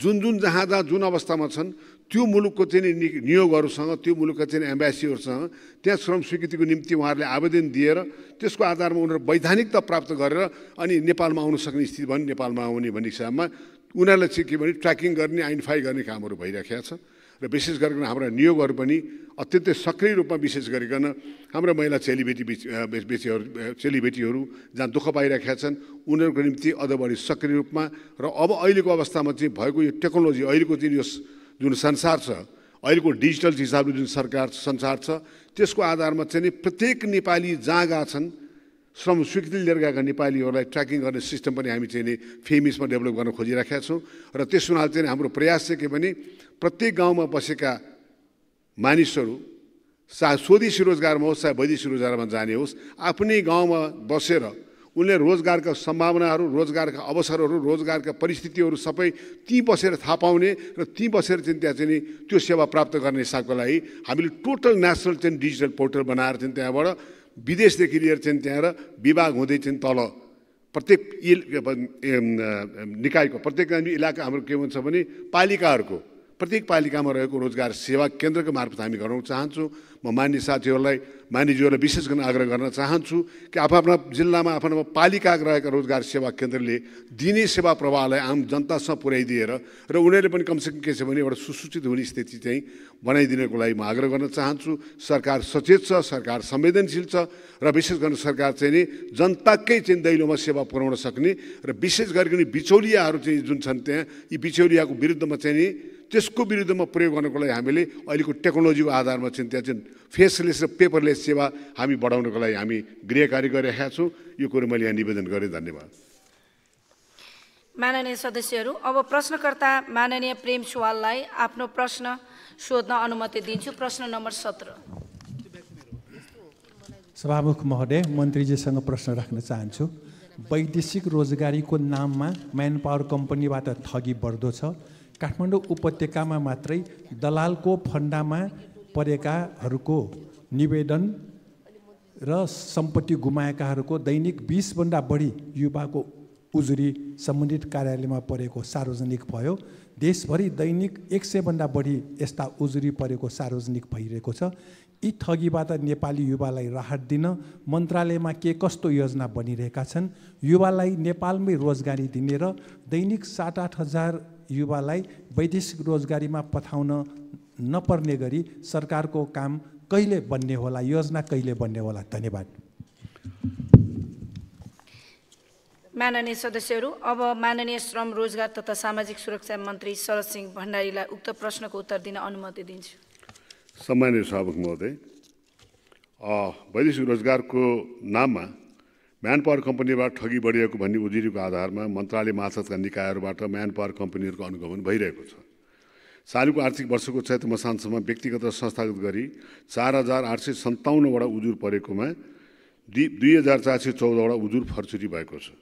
[SPEAKER 7] जुन जुन जहाँ जहाँ जुन अवस्थामा छन् त्यो मुलुकको चाहिँ नि नियोगहरूसँग त्यो मुलुकका चाहिँ एम्बेसीहरूसँग त्यहाँ श्रम स्वीकृतिको निम्ति उहाँहरूले आवेदन दिएर त्यसको आधारमा उनीहरू वैधानिकता प्राप्त गरेर अनि नेपालमा आउन सक्ने स्थिति भने नेपालमा आउने भन्ने हिसाबमा उनीहरूलाई चाहिँ के भने ट्र्याकिङ गर्ने आइडेन्टिफाई गर्ने कामहरू भइराखेका छ र विशेष गरिकन हाम्रा नियोगहरू पनि अत्यन्तै सक्रिय रूपमा विशेष गरिकन हाम्रा महिला चेलीबेटी बेच बेचीहरू चेलीबेटीहरू जहाँ दुःख पाइरहेका छन् उनीहरूको निम्ति अझ बढी सक्रिय रूपमा र अब अहिलेको अवस्थामा चाहिँ भएको यो टेक्नोलोजी अहिलेको चाहिँ यो जुन संसार छ अहिलेको डिजिटल हिसाबले जुन सरकार संसार छ त्यसको आधारमा चाहिँ नि प्रत्येक नेपाली जहाँ गएका छन् श्रम स्वीकृति लिएर गएका नेपालीहरूलाई ट्र्याकिङ गर्ने सिस्टम पनि हामी चाहिँ नि फेमिसमा डेभलप गर्न खोजिरहेका छौँ र त्यस हुनाले चाहिँ हाम्रो प्रयास चाहिँ के भने प्रत्येक गाउँमा बसेका मानिसहरू चाहे स्वदेशी रोजगारमा होस् चाहे वैदेशी रोजगारमा जाने होस् आफ्नै गाउँमा बसेर उनले रोजगारका सम्भावनाहरू रोजगारका अवसरहरू रोजगारका परिस्थितिहरू सबै ती बसेर थाहा पाउने र ती बसेर चाहिँ त्यहाँ चाहिँ त्यो सेवा प्राप्त गर्ने हिसाबको लागि हामीले टोटल नेसनल चाहिँ डिजिटल पोर्टल बनाएर चाहिँ त्यहाँबाट विदेशदेखि लिएर चाहिँ त्यहाँ र विभाग हुँदै चाहिँ तल प्रत्येक निकायको प्रत्येक इलाका हाम्रो के हुन्छ भने पालिकाहरूको प्रत्येक पालिकामा रहेको रोजगार सेवा केन्द्रको मार्फत हामी गराउन चाहन्छौँ म मान्य साथीहरूलाई मान्यज्यूहरूलाई विशेष गर्न आग्रह गर्न चाहन्छु कि आफ्ना जिल्लामा आफ्नो पालिका रहेका रोजगार सेवा केन्द्रले दिने सेवा प्रवाहलाई आम जनतासँग पुर्याइदिएर र उनीहरूले पनि कमसेकम के छ भने एउटा सुसूचित हुने स्थिति चाहिँ बनाइदिनको लागि म आग्रह गर्न चाहन्छु सरकार सचेत छ सरकार संवेदनशील छ र विशेष गरेर सरकार चाहिँ नि जनताकै चाहिँ दैलोमा सेवा पुर्याउन सक्ने र विशेष गरिकन बिचौलियाहरू चाहिँ जुन छन् त्यहाँ यी बिचौलियाको विरुद्धमा चाहिँ नि त्यसको विरुद्धमा प्रयोग गर्नको लागि हामीले अहिलेको टेक्नोलोजीको आधारमा चाहिँ त्यहाँ चाहिँ फेसलेस र पेपरलेस सेवा हामी बढाउनको लागि हामी गृह कार्य गरिरहेका छौँ यो कुरो मैले यहाँ निवेदन गरेँ धन्यवाद
[SPEAKER 6] माननीय सदस्यहरू अब प्रश्नकर्ता माननीय प्रेम सुवाललाई आफ्नो प्रश्न सोध्न अनुमति दिन्छु प्रश्न नम्बर सत्र
[SPEAKER 5] सभामुख महोदय मन्त्रीजीसँग प्रश्न राख्न चाहन्छु वैदेशिक रोजगारीको नाममा म्यान पावर कम्पनीबाट ठगी बढ्दो छ काठमाडौँ उपत्यकामा मात्रै दलालको फन्डामा परेकाहरूको निवेदन र सम्पत्ति गुमाएकाहरूको दैनिक बिसभन्दा बढी युवाको उजुरी सम्बन्धित कार्यालयमा परेको सार्वजनिक भयो देशभरि दैनिक एक सयभन्दा बढी यस्ता उजुरी परेको सार्वजनिक भइरहेको छ यी ठगीबाट नेपाली युवालाई राहत दिन मन्त्रालयमा के कस्तो योजना बनिरहेका छन् युवालाई नेपालमै रोजगारी दिने र दैनिक सात आठ हजार युवालाई वैदेशिक रोजगारीमा पठाउन नपर्ने गरी सरकारको काम कहिले बन्ने होला योजना कहिले बन्ने होला धन्यवाद
[SPEAKER 6] माननीय सदस्यहरू अब माननीय श्रम रोजगार तथा सामाजिक सुरक्षा मन्त्री शरद सिंह भण्डारीलाई उक्त प्रश्नको उत्तर दिन अनुमति दिन्छु
[SPEAKER 7] सम्मान्य सभामुख महोदय वैदेशिक रोजगारको नाममा म्यान पावर कम्पनीबाट ठगी बढिएको भन्ने उजुरीको आधारमा मन्त्रालय मार्फतका निकायहरूबाट म्यान पावर कम्पनीहरूको अनुगमन भइरहेको छ सालुको आर्थिक वर्षको चैत मसानसम्म व्यक्तिगत र संस्थागत गरी चार हजार आठ सय सन्ताउन्नवटा उजुर परेकोमा दुई दुई हजार चार सय चौधवटा उजुर फर्चुरी भएको छ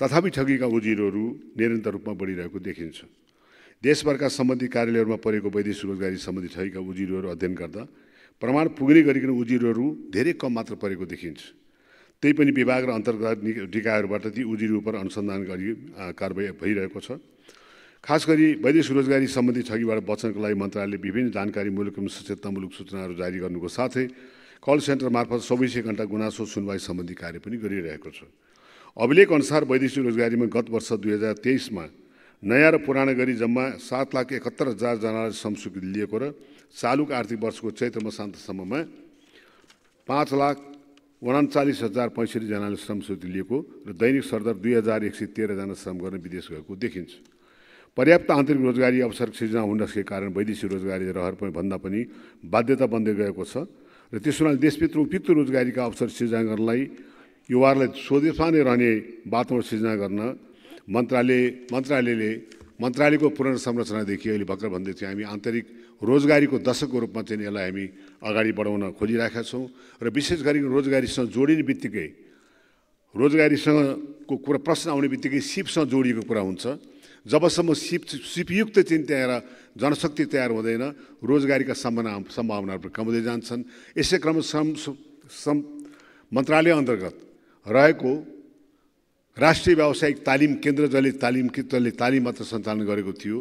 [SPEAKER 7] तथापि ठगीका उजुरहरू निरन्तर रूपमा बढिरहेको देखिन्छ देशभरका सम्बन्धी कार्यालयहरूमा परेको वैदेशिक रोजगारी सम्बन्धी ठगीका उजुरीहरू अध्ययन गर्दा प्रमाण पुग्ने गरिकन उजुरहरू धेरै कम मात्र परेको देखिन्छ त्यही पनि विभाग र अन्तर्गत निकायहरूबाट ती उजुरी उप अनुसन्धान गरी कारवाही भइरहेको छ खास गरी वैदेशिक रोजगारी सम्बन्धी ठगीबाट बच्नको लागि मन्त्रालयले विभिन्न जानकारीमूलक एवं सचेतनामूलक सूचनाहरू जारी गर्नुको साथै कल सेन्टर मार्फत चौबिसै घन्टा गुनासो सुनवाई सम्बन्धी कार्य पनि गरिरहेको छ अभिलेख अनुसार वैदेशिक रोजगारीमा गत वर्ष दुई हजार तेइसमा नयाँ र पुरानो गरी जम्मा सात लाख एकहत्तर हजारजनालाई संस्वीकृति लिएको र चालुक आर्थिक वर्षको चैत्र मसान्तसम्ममा पाँच लाख उनाचालिस हजार पैँसठीजनाले श्रमस्वीकृति लिएको र दैनिक सरदर दुई हजार एक सय तेह्रजना श्रम गर्न विदेश गएको देखिन्छ पर्याप्त आन्तरिक रोजगारी अवसर सृजना हुन नसकेको कारण वैदेशिक रोजगारी रहर पनि भन्दा पनि बाध्यता बन्दै गएको छ र त्यस हुनाले देशभित्र उपयुक्त रोजगारीका अवसर सृजना गर्नलाई युवाहरूलाई स्वदेशमा नै रहने वातावरण सृजना गर्न मन्त्रालय मन्त्रालयले मन्त्रालयको पुनर्संरचनादेखि अहिले भर्खर भन्दै थियो हामी आन्तरिक रोजगारीको दशकको रूपमा चाहिँ यसलाई हामी अगाडि बढाउन खोजिरहेका छौँ र विशेष गरी रोजगारीसँग जोडिने बित्तिकै रोजगारीसँगको कुरा प्रश्न आउने बित्तिकै सिपसँग जोडिएको कुरा हुन्छ जबसम्म सिप सिपयुक्त चाहिँ त्यहाँ जनशक्ति तयार हुँदैन रोजगारीका सम्भावना सम्भावनाहरू कमाउँदै जान्छन् यसै क्रम सम, सम मन्त्रालय अन्तर्गत रहेको राष्ट्रिय व्यावसायिक तालिम केन्द्र जसले तालिम जसले तालिम मात्र सञ्चालन गरेको थियो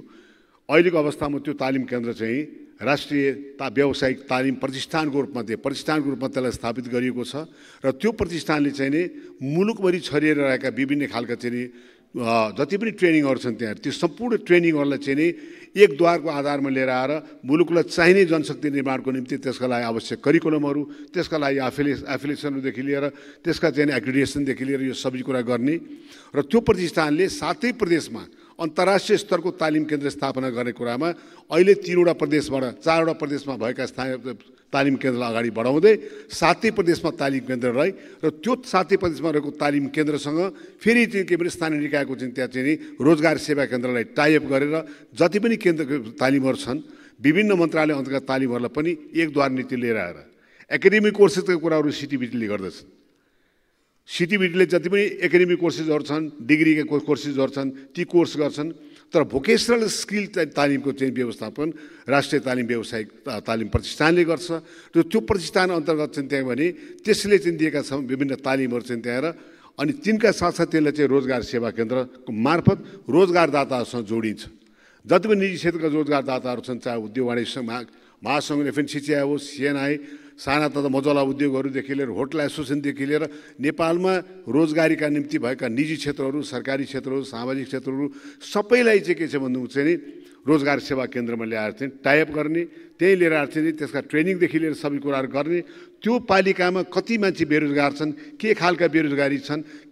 [SPEAKER 7] अहिलेको अवस्थामा त्यो तालिम केन्द्र चाहिँ राष्ट्रिय ता व्यावसायिक तालिम प्रतिष्ठानको रूपमा त्यो प्रतिष्ठानको रूपमा त्यसलाई स्थापित गरिएको छ र त्यो प्रतिष्ठानले चाहिँ नि मुलुकभरि छरिएर रहेका विभिन्न खालका चाहिँ नि जति पनि ट्रेनिङहरू छन् त्यहाँ त्यो सम्पूर्ण ट्रेनिङहरूलाई चाहिँ नि एकद्वारको आधारमा लिएर आएर मुलुकलाई चाहिने जनशक्ति निर्माणको निम्ति त्यसका लागि आवश्यक करिकुलमहरू त्यसका लागि एफिले एफिलेसनहरूदेखि लिएर त्यसका चाहिँ एग्रिडेसनदेखि लिएर यो सबै कुरा गर्ने र त्यो प्रतिष्ठानले सातै प्रदेशमा अन्तर्राष्ट्रिय स्तरको तालिम केन्द्र स्थापना गर्ने कुरामा अहिले तिनवटा प्रदेशबाट चारवटा प्रदेशमा भएका स्थानीय तालिम केन्द्रलाई अगाडि बढाउँदै सातै प्रदेशमा तालिम केन्द्र रहे र त्यो सातै प्रदेशमा रहेको तालिम केन्द्रसँग फेरि चाहिँ के भने स्थानीय निकायको चाहिँ त्यहाँ चाहिँ रोजगार सेवा केन्द्रलाई टाइअप गरेर जति पनि केन्द्र तालिमहरू छन् विभिन्न मन्त्रालय अन्तर्गत तालिमहरूलाई पनि एकद्वार नीति लिएर आएर एकाडेमिक कोर्सेसका कुराहरू सिटिबिटीले गर्दछन् सिटिबिटीले जति पनि एकाडेमिक कोर्सेसहरू छन् डिग्रीका कोर्सेसहरू छन् ती कोर्स गर्छन् तर भोकेसनल स्किल तालिमको चाहिँ व्यवस्थापन राष्ट्रिय तालिम व्यवसायिक तालिम प्रतिष्ठानले गर्छ र त्यो प्रतिष्ठान अन्तर्गत चाहिँ त्यहाँ भने त्यसले चाहिँ दिएका छन् विभिन्न तालिमहरू चाहिँ त्यहाँ अनि तिनका साथसाथ त्यसलाई चाहिँ रोजगार सेवा केन्द्रको मार्फत रोजगारदाताहरूसँग जोडिन्छ जति पनि निजी क्षेत्रका रोजगारदाताहरू छन् चाहे उद्योग वाणिज्य महासङ्घ एफएनसिसिआई होस् सिएनआई साना तथा मजला उद्योगहरूदेखि लिएर होटल एसोसिएसनदेखि लिएर नेपालमा रोजगारीका निम्ति भएका निजी क्षेत्रहरू सरकारी क्षेत्रहरू सामाजिक क्षेत्रहरू सबैलाई चाहिँ के छ भनेदेखि चाहिँ रोजगार सेवा केन्द्रमा ल्याएर चाहिँ टाइप गर्ने त्यहीँ लिएर आएर चाहिँ त्यसका ट्रेनिङदेखि लिएर सबै कुराहरू गर्ने त्यो पालिकामा कति मान्छे बेरोजगार छन् के खालका बेरोजगारी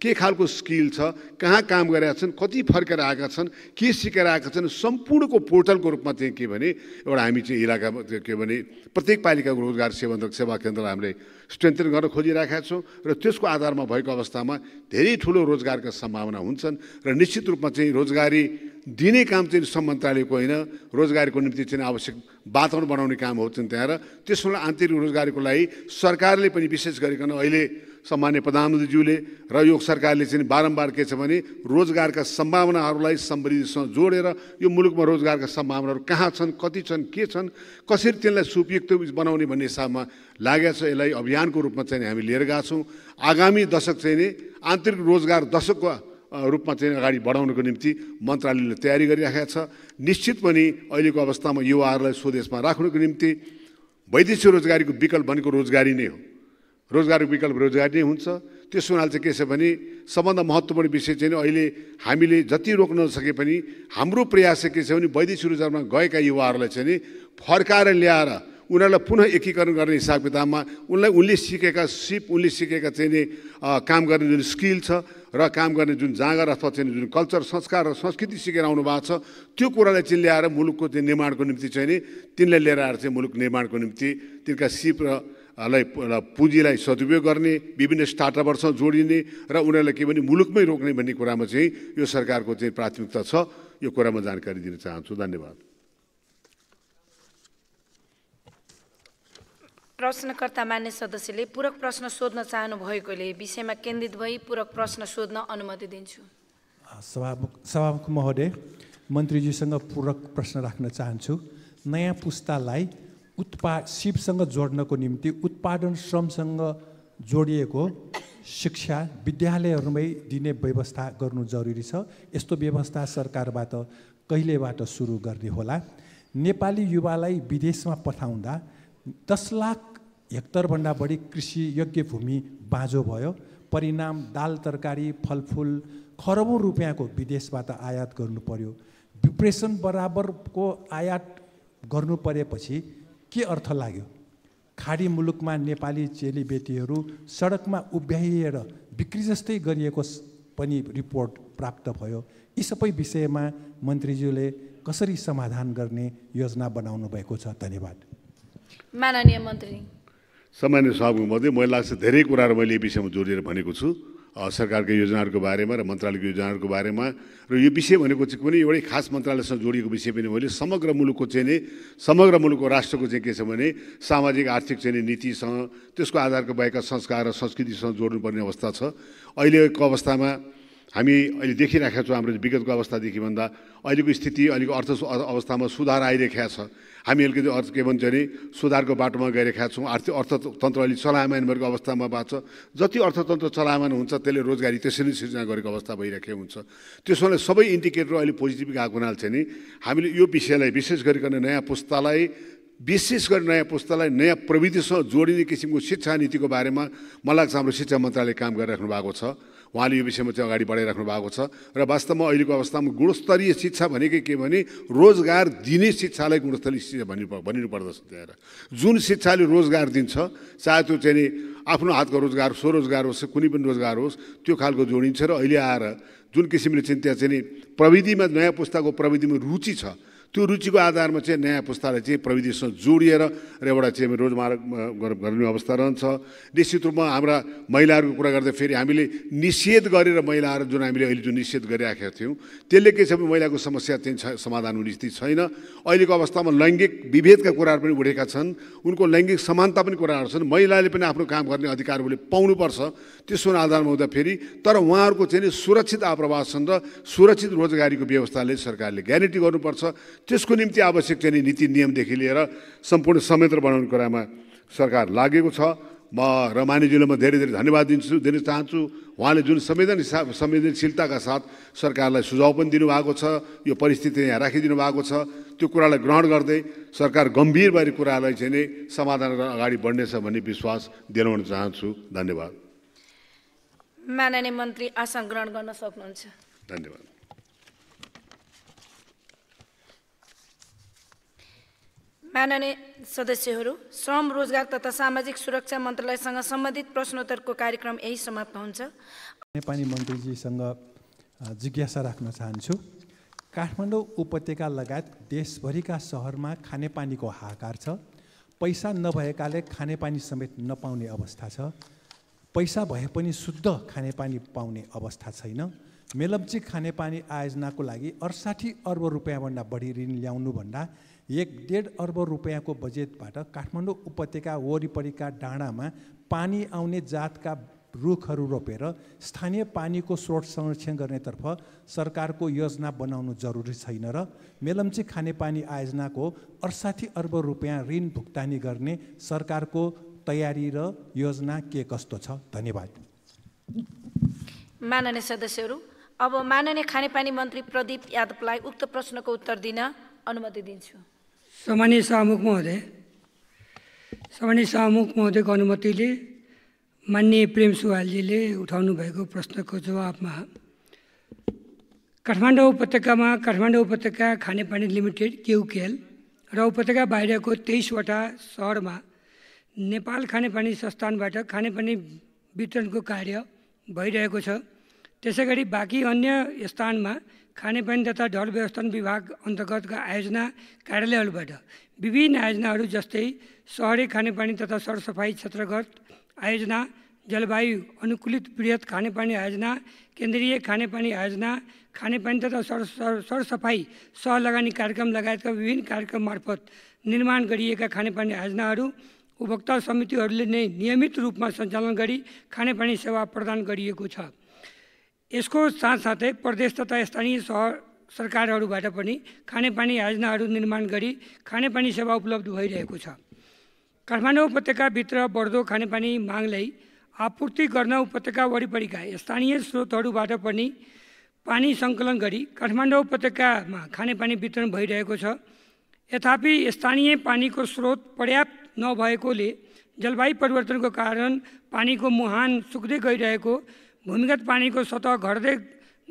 [SPEAKER 7] छन् के खालको स्किल छ कहाँ काम गरेका छन् कति फर्केर आएका छन् के सिकेर आएका छन् सम्पूर्णको पोर्टलको रूपमा चाहिँ के भने एउटा हामी चाहिँ इलाकामा के भने प्रत्येक पालिकाको रोजगार सेवा सेवा केन्द्रलाई हामीले स्ट्रेन्थन गर्न खोजिराखेका छौँ र त्यसको आधारमा भएको अवस्थामा धेरै ठुलो रोजगारका सम्भावना हुन्छन् र निश्चित रूपमा चाहिँ रोजगारी दिने काम चाहिँ श्रम मन्त्रालयको होइन रोजगारीको निम्ति चाहिँ आवश्यक वातावरण बनाउने काम हो चाहिँ त्यहाँ र त्यसमा आन्तरिक रोजगारीको लागि सरकारले पनि विशेष गरिकन अहिले सामान्य प्रधानमन्त्रीज्यूले र यो सरकारले चाहिँ बारम्बार के छ भने रोजगारका सम्भावनाहरूलाई समृद्धिसँग जोडेर यो मुलुकमा रोजगारका सम्भावनाहरू कहाँ छन् कति छन् के छन् कसरी त्यसलाई सुपयुक्त बनाउने भन्ने हिसाबमा लागेको छ यसलाई अभियानको रूपमा चाहिँ हामी लिएर गएको छौँ आगामी दशक चाहिँ आन्तरिक रोजगार दशकको रूपमा चाहिँ अगाडि बढाउनको निम्ति मन्त्रालयले तयारी गरिराखेका छ निश्चित पनि अहिलेको अवस्थामा युवाहरूलाई स्वदेशमा राख्नुको निम्ति वैदेशिक रोजगारीको विकल्प भनेको रोजगारी नै हो रोजगारीको विकल्प रोजगारी नै हुन्छ त्यसो हुनाले चाहिँ के छ भने सबभन्दा महत्त्वपूर्ण विषय चाहिँ अहिले हामीले जति रोक्न सके पनि हाम्रो प्रयास चाहिँ के छ भने वैदेशिक रोजगारमा गएका युवाहरूलाई चाहिँ नि फर्काएर ल्याएर उनीहरूलाई पुनः एकीकरण गर्ने हिसाब किताबमा उनलाई उनले सिकेका सिप उनले सिकेका चाहिँ नि काम गर्ने जुन स्किल छ र काम गर्ने जुन जाँगर अथवा चाहिँ जुन कल्चर संस्कार र संस्कृति सिकेर आउनु भएको छ त्यो कुरालाई चाहिँ ल्याएर मुलुकको चाहिँ निर्माणको निम्ति चाहिँ नि तिनलाई लिएर आएर चाहिँ मुलुक निर्माणको निम्ति तिनका सिप र लाई पुँजीलाई सदुपयोग गर्ने विभिन्न स्टार्टअपहरूसँग जोडिने र उनीहरूलाई के भने मुलुकमै रोक्ने भन्ने कुरामा चाहिँ यो सरकारको चाहिँ प्राथमिकता छ यो कुरामा जानकारी दिन चाहन्छु धन्यवाद
[SPEAKER 6] प्रश्नकर्ता मान्य सदस्यले पूरक प्रश्न सोध्न चाहनु भएकोले विषयमा केन्द्रित भई पूरक प्रश्न सोध्न अनुमति दिन्छु
[SPEAKER 5] सभामुख सभामुख महोदय मन्त्रीजीसँग पूरक प्रश्न राख्न चाहन्छु नयाँ पुस्तालाई उत्पा शिवसँग जोड्नको निम्ति उत्पादन श्रमसँग जोडिएको शिक्षा विद्यालयहरूमै दिने व्यवस्था गर्नु जरुरी छ यस्तो व्यवस्था सरकारबाट कहिलेबाट सुरु गर्ने होला नेपाली युवालाई विदेशमा पठाउँदा दस लाख हेक्टरभन्दा बढी कृषि योग्य भूमि बाँझो भयो परिणाम दाल तरकारी फलफुल खरबौँ रुपियाँको विदेशबाट आयात गर्नु पर्यो डिप्रेसन बराबरको आयात गर्नु परेपछि के अर्थ लाग्यो खाडी मुलुकमा नेपाली चेलीबेटीहरू सडकमा उभ्याइएर बिक्री जस्तै गरिएको पनि रिपोर्ट प्राप्त भयो यी सबै विषयमा मन्त्रीज्यूले कसरी समाधान गर्ने योजना बनाउनु भएको छ धन्यवाद
[SPEAKER 6] माननीय मन्त्री
[SPEAKER 7] सामान्य सभाको मध्ये मलाई लाग्छ धेरै कुराहरू मैले यो विषयमा जोड दिएर भनेको छु सरकारको योजनाहरूको बारेमा र मन्त्रालयको योजनाहरूको बारेमा र यो विषय भनेको चाहिँ कुनै एउटै खास मन्त्रालयसँग जोडिएको विषय पनि मैले समग्र मुलुकको चाहिँ नै समग्र मुलुकको राष्ट्रको चाहिँ के छ भने सामाजिक आर्थिक चाहिँ नीतिसँग त्यसको आधारको भएका संस्कार र संस्कृतिसँग जोड्नुपर्ने अवस्था छ अहिलेको अवस्थामा हामी अहिले देखिरहेका छौँ हाम्रो विगतको अवस्थादेखि भन्दा अहिलेको स्थिति अहिलेको अर्थ अवस्थामा सुधार आइरहेका छ हामी अलिकति अर्थ के भन्छ भने सुधारको बाटोमा गइरहेका छौँ आर्थिक अर्थतन्त्र अहिले चलायमान भएको अवस्थामा भएको जति अर्थतन्त्र चलायमान हुन्छ त्यसले रोजगारी त्यसरी सिर्जना गरेको अवस्था भइरहेको हुन्छ त्यसो हुनाले सबै इन्डिकेटर अहिले पोजिटिभ गएको हुनाले चाहिँ नि हामीले यो विषयलाई विशेष गरिकन नयाँ पुस्तालाई विशेष गरी नयाँ पुस्तालाई नयाँ प्रविधिसँग जोडिने किसिमको शिक्षा नीतिको बारेमा मलाई लाग्छ हाम्रो शिक्षा मन्त्रालयले काम गरिराख्नु भएको छ उहाँले यो विषयमा चाहिँ अगाडि बढाइराख्नु भएको छ र वास्तवमा अहिलेको अवस्थामा गुणस्तरीय शिक्षा भनेकै के भने रोजगार दिने शिक्षालाई गुणस्तरीय शिक्षा भनि भनिनु पर्दछ त्यहाँ जुन शिक्षाले रोजगार दिन्छ चाहे त्यो चाहिँ आफ्नो हातको रोजगार स्वरोजगार होस् कुनै पनि रोजगार होस् त्यो खालको जोडिन्छ र अहिले आएर जुन किसिमले चाहिँ त्यहाँ चाहिँ प्रविधिमा नयाँ पुस्ताको प्रविधिमा रुचि छ त्यो रुचिको आधारमा चाहिँ नयाँ पुस्तालाई चाहिँ प्रविधिसँग जोडिएर र एउटा चाहिँ रोजमार्ग गर्ने अवस्था रहन्छ निश्चित रूपमा हाम्रा महिलाहरूको कुरा गर्दा फेरि हामीले निषेध गरेर महिलाहरू जुन हामीले अहिले जुन निषेध गरिराखेका थियौँ त्यसले के छ भने महिलाको समस्या चाहिँ समाधान हुने स्थिति छैन अहिलेको अवस्थामा लैङ्गिक विभेदका कुराहरू पनि उठेका छन् उनको लैङ्गिक समानता पनि कुराहरू छन् महिलाले पनि आफ्नो काम गर्ने अधिकार उसले पाउनुपर्छ त्यसको आधारमा हुँदा फेरि तर उहाँहरूको चाहिँ सुरक्षित आप्रवासन र सुरक्षित रोजगारीको व्यवस्थाले सरकारले ग्यारेन्टी गर्नुपर्छ त्यसको निम्ति आवश्यक चाहिँ नीति नियमदेखि लिएर सम्पूर्ण संयन्त्र बनाउने कुरामा सरकार लागेको छ म र मानिजीलाई म धेरै धेरै धन्यवाद दिन्छु दिन चाहन्छु उहाँले जुन संवेदन संवेदनशीलताका साथ सरकारलाई सुझाव पनि दिनुभएको छ यो परिस्थिति यहाँ राखिदिनु भएको छ त्यो कुरालाई ग्रहण गर्दै सरकार गम्भीर भएर कुरालाई चाहिँ नै समाधान गरेर अगाडि बढ्नेछ भन्ने विश्वास दिलाउन चाहन्छु धन्यवाद
[SPEAKER 6] माननीय मन्त्री आसन ग्रहण गर्न सक्नुहुन्छ धन्यवाद माननीय सदस्यहरू श्रम रोजगार तथा सामाजिक सुरक्षा मन्त्रालयसँग सम्बन्धित प्रश्नोत्तरको कार्यक्रम यही समाप्त हुन्छ
[SPEAKER 5] नेपाली मन्त्रीजीसँग जिज्ञासा राख्न चाहन्छु काठमाडौँ उपत्यका लगायत देशभरिका सहरमा खानेपानीको हाहाकार छ पैसा नभएकाले खानेपानी समेत नपाउने अवस्था छ पैसा भए पनि शुद्ध खानेपानी पाउने अवस्था छैन मेलम्ची खानेपानी आयोजनाको लागि अडसाठी अर्ब रुपियाँभन्दा बढी ऋण ल्याउनुभन्दा एक डेढ अर्ब रुपियाँको बजेटबाट काठमाडौँ उपत्यका वरिपरिका डाँडामा पानी आउने जातका रुखहरू रोपेर स्थानीय पानीको स्रोत संरक्षण गर्नेतर्फ सरकारको योजना बनाउनु जरुरी छैन र मेलम्ची खानेपानी आयोजनाको अडसाठी अर्ब रुपियाँ ऋण भुक्तानी गर्ने सरकारको तयारी र योजना के कस्तो
[SPEAKER 8] छ धन्यवाद
[SPEAKER 6] माननीय सदस्यहरू अब माननीय खानेपानी मन्त्री प्रदीप यादवलाई उक्त प्रश्नको उत्तर दिन अनुमति दिन्छु
[SPEAKER 8] सामान्य सामुख महोदय सामान्य सामुख महोदयको अनुमतिले मान्य प्रेम सुवालजीले भएको प्रश्नको जवाबमा काठमाडौँ उपत्यकामा काठमाडौँ उपत्यका खानेपानी लिमिटेड क्युकेएल र उपत्यका बाहिरको तेइसवटा सहरमा नेपाल खानेपानी संस्थानबाट खानेपानी वितरणको कार्य भइरहेको छ त्यसै गरी बाँकी अन्य स्थानमा खानेपानी तथा ढल व्यवस्थापन विभाग अन्तर्गतका आयोजना कार्यालयहरूबाट विभिन्न आयोजनाहरू जस्तै सहरी खानेपानी तथा सरसफाइ क्षेत्रगत आयोजना जलवायु अनुकूलित वृहत खानेपानी आयोजना केन्द्रीय खानेपानी आयोजना खानेपानी तथा सर सरसफाइ सहलगानी कार्यक्रम लगायतका विभिन्न कार्यक्रम मार्फत निर्माण गरिएका खानेपानी आयोजनाहरू उपभोक्ता समितिहरूले नै नियमित रूपमा सञ्चालन गरी खानेपानी सेवा प्रदान गरिएको छ यसको साथसाथै प्रदेश तथा स्थानीय सह सरकारहरूबाट पनि खानेपानी योजनाहरू निर्माण गरी खानेपानी सेवा उपलब्ध भइरहेको छ काठमाडौँ उपत्यकाभित्र बढ्दो खानेपानी मागलाई आपूर्ति गर्न उपत्यका वरिपरिका स्थानीय स्रोतहरूबाट पनि पानी सङ्कलन गरी काठमाडौँ उपत्यकामा खानेपानी वितरण भइरहेको छ यथापि स्थानीय पानीको स्रोत पर्याप्त नभएकोले जलवायु परिवर्तनको कारण पानीको मुहान सुक्दै गइरहेको भूमिगत पानीको सतह घट्दै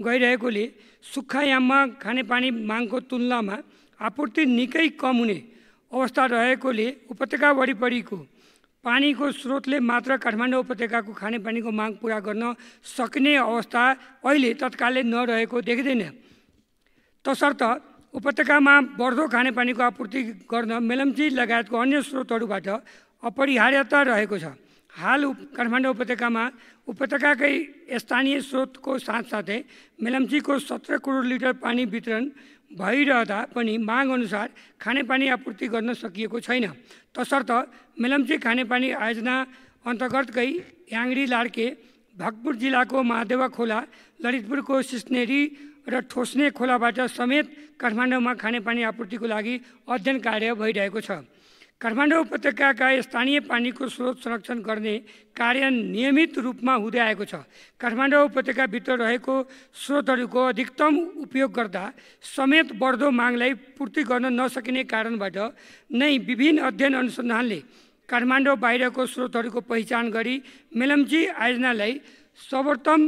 [SPEAKER 8] गइरहेकोले सुक्खायाममा खानेपानी मागको तुलनामा आपूर्ति निकै कम हुने अवस्था रहेकोले उपत्यका वरिपरिको पानीको स्रोतले मात्र काठमाडौँ उपत्यकाको खानेपानीको माग पुरा गर्न सक्ने अवस्था अहिले तत्कालै नरहेको देख्दैन तसर्थ उपत्यकामा बढ्दो खानेपानीको आपूर्ति गर्न मेलम्ची लगायतको अन्य स्रोतहरूबाट अपरिहार्यता रहेको छ हाल काठमाडौँ उपत्यकामा उपत्यकाकै स्थानीय स्रोतको साथसाथै मेलम्चीको सत्र करोड लिटर पानी वितरण भइरहँदा पनि माग अनुसार खानेपानी आपूर्ति गर्न सकिएको छैन तसर्थ मेलम्ची खानेपानी आयोजना अन्तर्गतकै याङ्री लाड्के भक्तपुर जिल्लाको महादेवा खोला ललितपुरको सिस्नेरी र ठोस्ने खोलाबाट समेत काठमाडौँमा खानेपानी आपूर्तिको लागि अध्ययन कार्य भइरहेको छ काठमाडौँ उपत्यकाका स्थानीय पानीको स्रोत संरक्षण गर्ने कार्य नियमित रूपमा हुँदै आएको छ काठमाडौँ उपत्यकाभित्र रहेको स्रोतहरूको अधिकतम उपयोग गर्दा समेत बढ्दो मागलाई पूर्ति गर्न नसकिने कारणबाट नै विभिन्न अध्ययन अनुसन्धानले काठमाडौँ बाहिरको स्रोतहरूको पहिचान गरी मेलम्ची आयोजनालाई सर्वोत्तम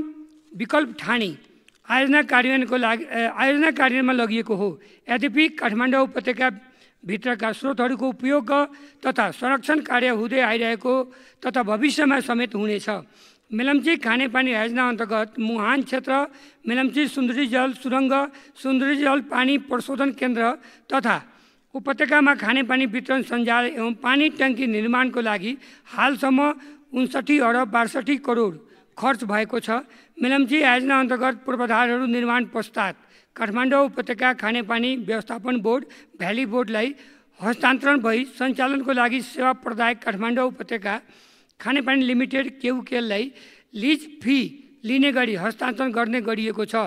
[SPEAKER 8] विकल्प ठाने आयोजना कार्यान्वयनको लागि आयोजना कार्यान्वयनमा लगिएको हो यद्यपि काठमाडौँ उपत्यका भित्रका स्रोतहरूको उपयोग तथा संरक्षण कार्य हुँदै आइरहेको तथा भविष्यमा समेत हुनेछ मेलम्ची खानेपानी योजना अन्तर्गत मुहान क्षेत्र मेलम्ची सुन्दरी जल सुरङ्ग सुन्दरी जल पानी प्रशोधन केन्द्र तथा उपत्यकामा खानेपानी वितरण सञ्जाल एवं पानी ट्याङ्की निर्माणको लागि हालसम्म उन्सठी अरब बासठी करोड खर्च भएको छ मेलम्ची योजना अन्तर्गत पूर्वाधारहरू निर्माण पश्चात काठमाडौँ उपत्यका खानेपानी व्यवस्थापन बोर्ड भ्याली बोर्डलाई हस्तान्तरण भई सञ्चालनको लागि सेवा प्रदायक काठमाडौँ उपत्यका खानेपानी लिमिटेड केयुकेललाई लिज फी लिने गरी हस्तान्तरण गर्ने गरिएको छ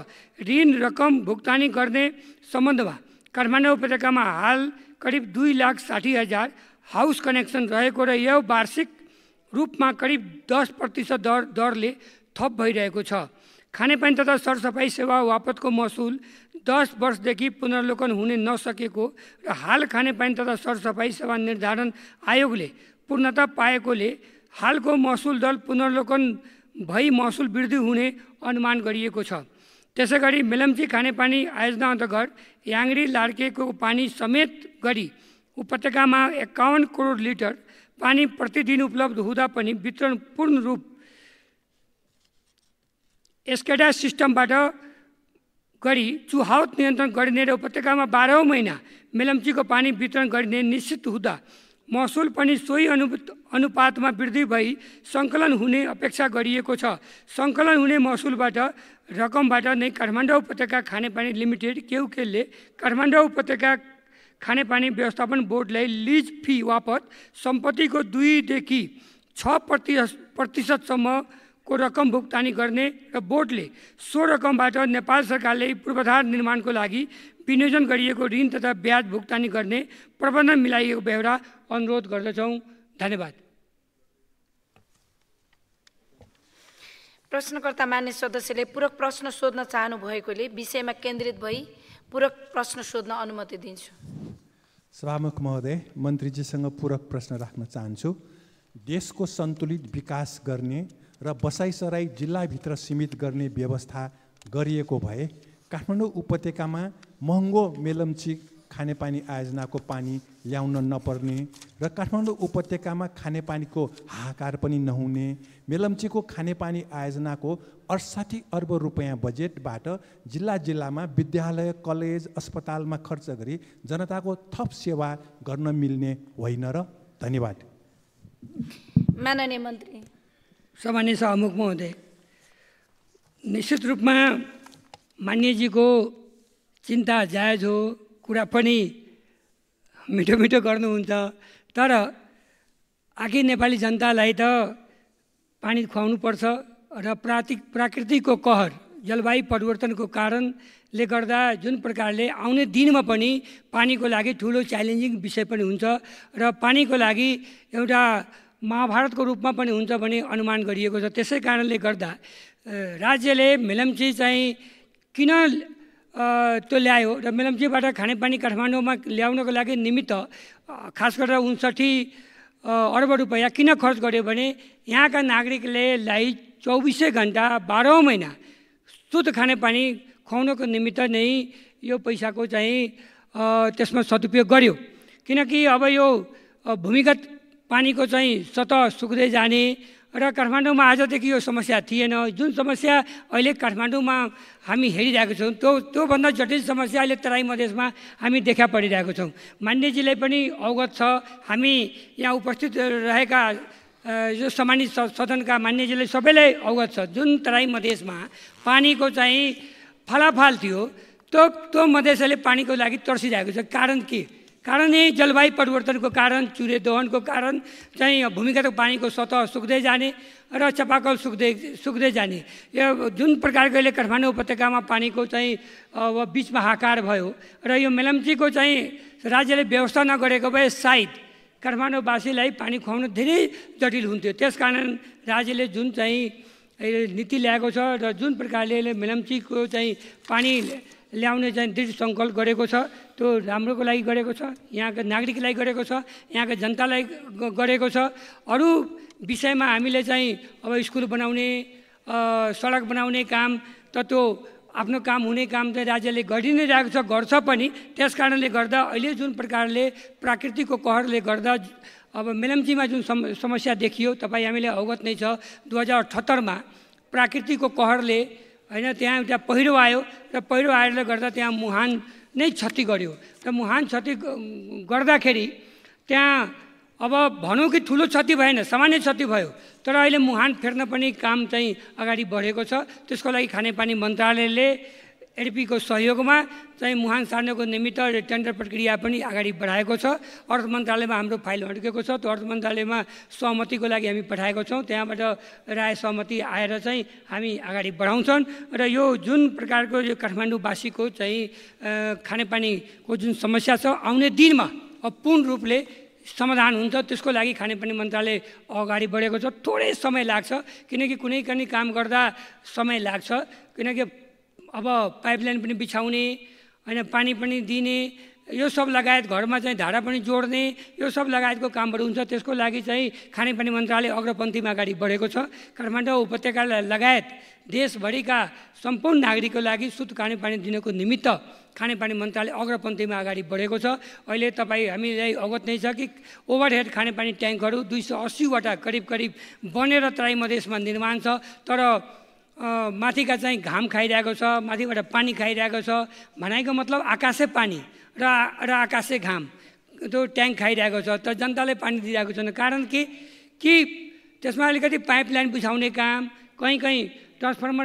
[SPEAKER 8] ऋण रकम भुक्तानी गर्ने सम्बन्धमा काठमाडौँ उपत्यकामा हाल करिब दुई लाख साठी हजार हाउस कनेक्सन रहेको र यो वार्षिक रूपमा करिब दस प्रतिशत दर दरले थप भइरहेको छ खानेपानी तथा सरसफाइ सेवा वापतको महसुल दस वर्षदेखि पुनर्लोकन हुने नसकेको र हाल खानेपानी तथा सरसफाइ सेवा निर्धारण आयोगले पूर्णता पाएकोले हालको महसुल दल पुनर्लोकन भई महसुल वृद्धि हुने अनुमान गरिएको छ त्यसै गरी मेलम्ची खानेपानी आयोजना अन्तर्गत याङ्री लाड्केको पानी समेत गरी उपत्यकामा एकाउन्न करोड लिटर पानी प्रतिदिन उपलब्ध हुँदा पनि वितरण पूर्ण रूप एसकेडा सिस्टमबाट गरी चुहावत नियन्त्रण गरिने र उपत्यकामा बाह्रौँ महिना मेलम्चीको पानी वितरण गरिने निश्चित हुँदा महसुल पनि सोही अनु अनुपातमा वृद्धि भई सङ्कलन हुने अपेक्षा गरिएको छ सङ्कलन हुने महसुलबाट रकमबाट नै काठमाडौँ उपत्यका खानेपानी लिमिटेड केउकेलले काठमाडौँ उपत्यका खानेपानी व्यवस्थापन बोर्डलाई लिज फी वापत सम्पत्तिको दुईदेखि छ प्रतिशत प्रतिशतसम्म को रकम भुक्तानी गर्ने र बोर्डले सो रकमबाट नेपाल सरकारले पूर्वाधार निर्माणको लागि विनियोजन गरिएको ऋण तथा ब्याज भुक्तानी गर्ने प्रबन्धन मिलाइएको बेहोरा अनुरोध गर्दछौँ धन्यवाद
[SPEAKER 6] प्रश्नकर्ता मान्य सदस्यले पूरक प्रश्न सोध्न चाहनु भएकोले विषयमा केन्द्रित भई पूरक प्रश्न सोध्न अनुमति दिन्छु
[SPEAKER 5] सभामुख महोदय मन्त्रीजीसँग पूरक प्रश्न राख्न चाहन्छु देशको सन्तुलित विकास गर्ने र बसाइसराई जिल्लाभित्र सीमित गर्ने व्यवस्था गरिएको भए काठमाडौँ उपत्यकामा महँगो मेलम्ची खानेपानी आयोजनाको पानी ल्याउन नपर्ने र काठमाडौँ उपत्यकामा खानेपानीको हाहाकार पनि नहुने मेलम्चीको खानेपानी आयोजनाको अडसाठी अर्ब रुपियाँ बजेटबाट जिल्ला जिल्लामा विद्यालय कलेज अस्पतालमा खर्च गरी जनताको थप सेवा गर्न मिल्ने होइन र धन्यवाद
[SPEAKER 8] माननीय मन्त्री सामान्य सहमुखमा महोदय निश्चित रूपमा मान्यजीको चिन्ता जायज हो कुरा पनि मिठो मिठो गर्नुहुन्छ तर आखिर नेपाली जनतालाई त पानी खुवाउनु पर्छ र प्राकृतिक प्राकृतिकको कहर जलवायु परिवर्तनको कारणले गर्दा जुन प्रकारले आउने दिनमा पनि पानीको लागि ठुलो च्यालेन्जिङ विषय पनि हुन्छ र पानीको लागि एउटा महाभारतको रूपमा पनि हुन्छ भन्ने अनुमान गरिएको छ त्यसै कारणले गर्दा राज्यले मेलम्ची चाहिँ किन त्यो ल्यायो र मेलम्चीबाट खानेपानी काठमाडौँमा ल्याउनको लागि निमित्त खास गरेर उन्सठी अर्ब रुपियाँ किन खर्च गर्यो भने यहाँका नागरिकले लाई चौबिसै घन्टा बाह्रौँ महिना शुद्ध खानेपानी खुवाउनको निमित्त नै यो पैसाको चाहिँ त्यसमा सदुपयोग गर्यो किनकि अब यो भूमिगत पानीको चाहिँ सतह सुक्दै जाने र काठमाडौँमा आजदेखि यो समस्या थिएन जुन समस्या अहिले काठमाडौँमा हामी हेरिरहेको छौँ त्यो त्योभन्दा जटिल समस्या अहिले तराई मधेसमा हामी देखा परिरहेको छौँ मान्यजीलाई पनि अवगत छ हामी यहाँ उपस्थित रहेका यो सामान्य सदनका मान्यजीले सबैलाई अवगत छ जुन तराई मधेसमा पानीको चाहिँ फलाफाल थियो त्यो त्यो मधेसले पानीको लागि तर्सिरहेको छ कारण के कारण यही जलवायु परिवर्तनको कारण चुरे दोहनको कारण चाहिँ भूमिगत पानीको सतह सुक्दै जाने र चपाकल सुक्दै सुक्दै जाने यो जुन प्रकारको अहिले काठमाडौँ उपत्यकामा पानीको चाहिँ अब बिचमा हाकार भयो र यो मेलम्चीको चाहिँ राज्यले व्यवस्था नगरेको भए सायद काठमाडौँवासीलाई पानी खुवाउन धेरै जटिल हुन्थ्यो त्यस कारण राज्यले जुन चाहिँ नीति ल्याएको छ र जुन प्रकारले मेलम्चीको चाहिँ पानी ल्याउने चाहिँ दृढ सङ्कल्प गरेको छ त्यो राम्रोको लागि गरेको छ यहाँका नागरिकलाई गरेको छ यहाँका जनतालाई गरेको छ अरू विषयमा हामीले चाहिँ अब स्कुल बनाउने सडक बनाउने काम त त्यो आफ्नो काम हुने काम चाहिँ राज्यले गरि नै रहेको छ गर्छ पनि त्यस कारणले गर्दा अहिले जुन प्रकारले प्राकृतिकको कहरले गर्दा अब मेलम्चीमा जुन सम समस्या देखियो तपाईँ हामीले अवगत नै छ दुई हजार अठहत्तरमा प्राकृतिकको कहरले होइन त्यहाँ त्यहाँ पहिरो आयो र पहिरो आएरले गर्दा त्यहाँ मुहान नै क्षति गऱ्यो र मुहान क्षति गर्दाखेरि त्यहाँ अब भनौँ कि ठुलो क्षति भएन सामान्य क्षति भयो तर अहिले मुहान फेर्न पनि काम चाहिँ अगाडि बढेको छ त्यसको लागि खानेपानी मन्त्रालयले एडपीको सहयोगमा चाहिँ मुहान सार्नको निमित्त टेन्डर प्रक्रिया पनि अगाडि बढाएको छ अर्थ मन्त्रालयमा हाम्रो फाइल अड्केको छ त्यो अर्थ मन्त्रालयमा सहमतिको लागि हामी पठाएको छौँ त्यहाँबाट राय सहमति आएर चाहिँ हामी अगाडि बढाउँछन् र यो जुन प्रकारको यो काठमाडौँवासीको चाहिँ खानेपानीको जुन समस्या छ आउने दिनमा पूर्ण रूपले समाधान हुन्छ त्यसको लागि खानेपानी मन्त्रालय अगाडि बढेको छ थोरै समय लाग्छ किनकि कुनै पनि काम गर्दा समय लाग्छ किनकि अब पाइपलाइन पनि बिछाउने होइन पानी पनि दिने यो सब लगायत घरमा चाहिँ धारा पनि जोड्ने यो सब लगायतको कामहरू हुन्छ त्यसको लागि चाहिँ खानेपानी मन्त्रालय अग्रपन्थीमा अगाडि बढेको छ काठमाडौँ उपत्यका लगायत देशभरिका सम्पूर्ण नागरिकको लागि शुद्ध खानेपानी दिनको निमित्त खानेपानी मन्त्रालय अग्रपन्थीमा अगाडि बढेको छ अहिले तपाईँ हामीलाई अवगत नै छ कि ओभरहेड खानेपानी ट्याङ्कहरू दुई सय अस्सीवटा करिब करिब बनेर त्राई मधेसमा निर्माण छ तर माथिका चाहिँ घाम खाइरहेको छ माथिबाट पानी खाइरहेको छ भनेको मतलब आकाशे पानी र र आकाशे घाम त्यो ट्याङ्क खाइरहेको छ तर जनताले पानी दिइरहेको छैन कारण के कि त्यसमा अलिकति पाइपलाइन बुझाउने काम कहीँ कहीँ ट्रान्सफर्मर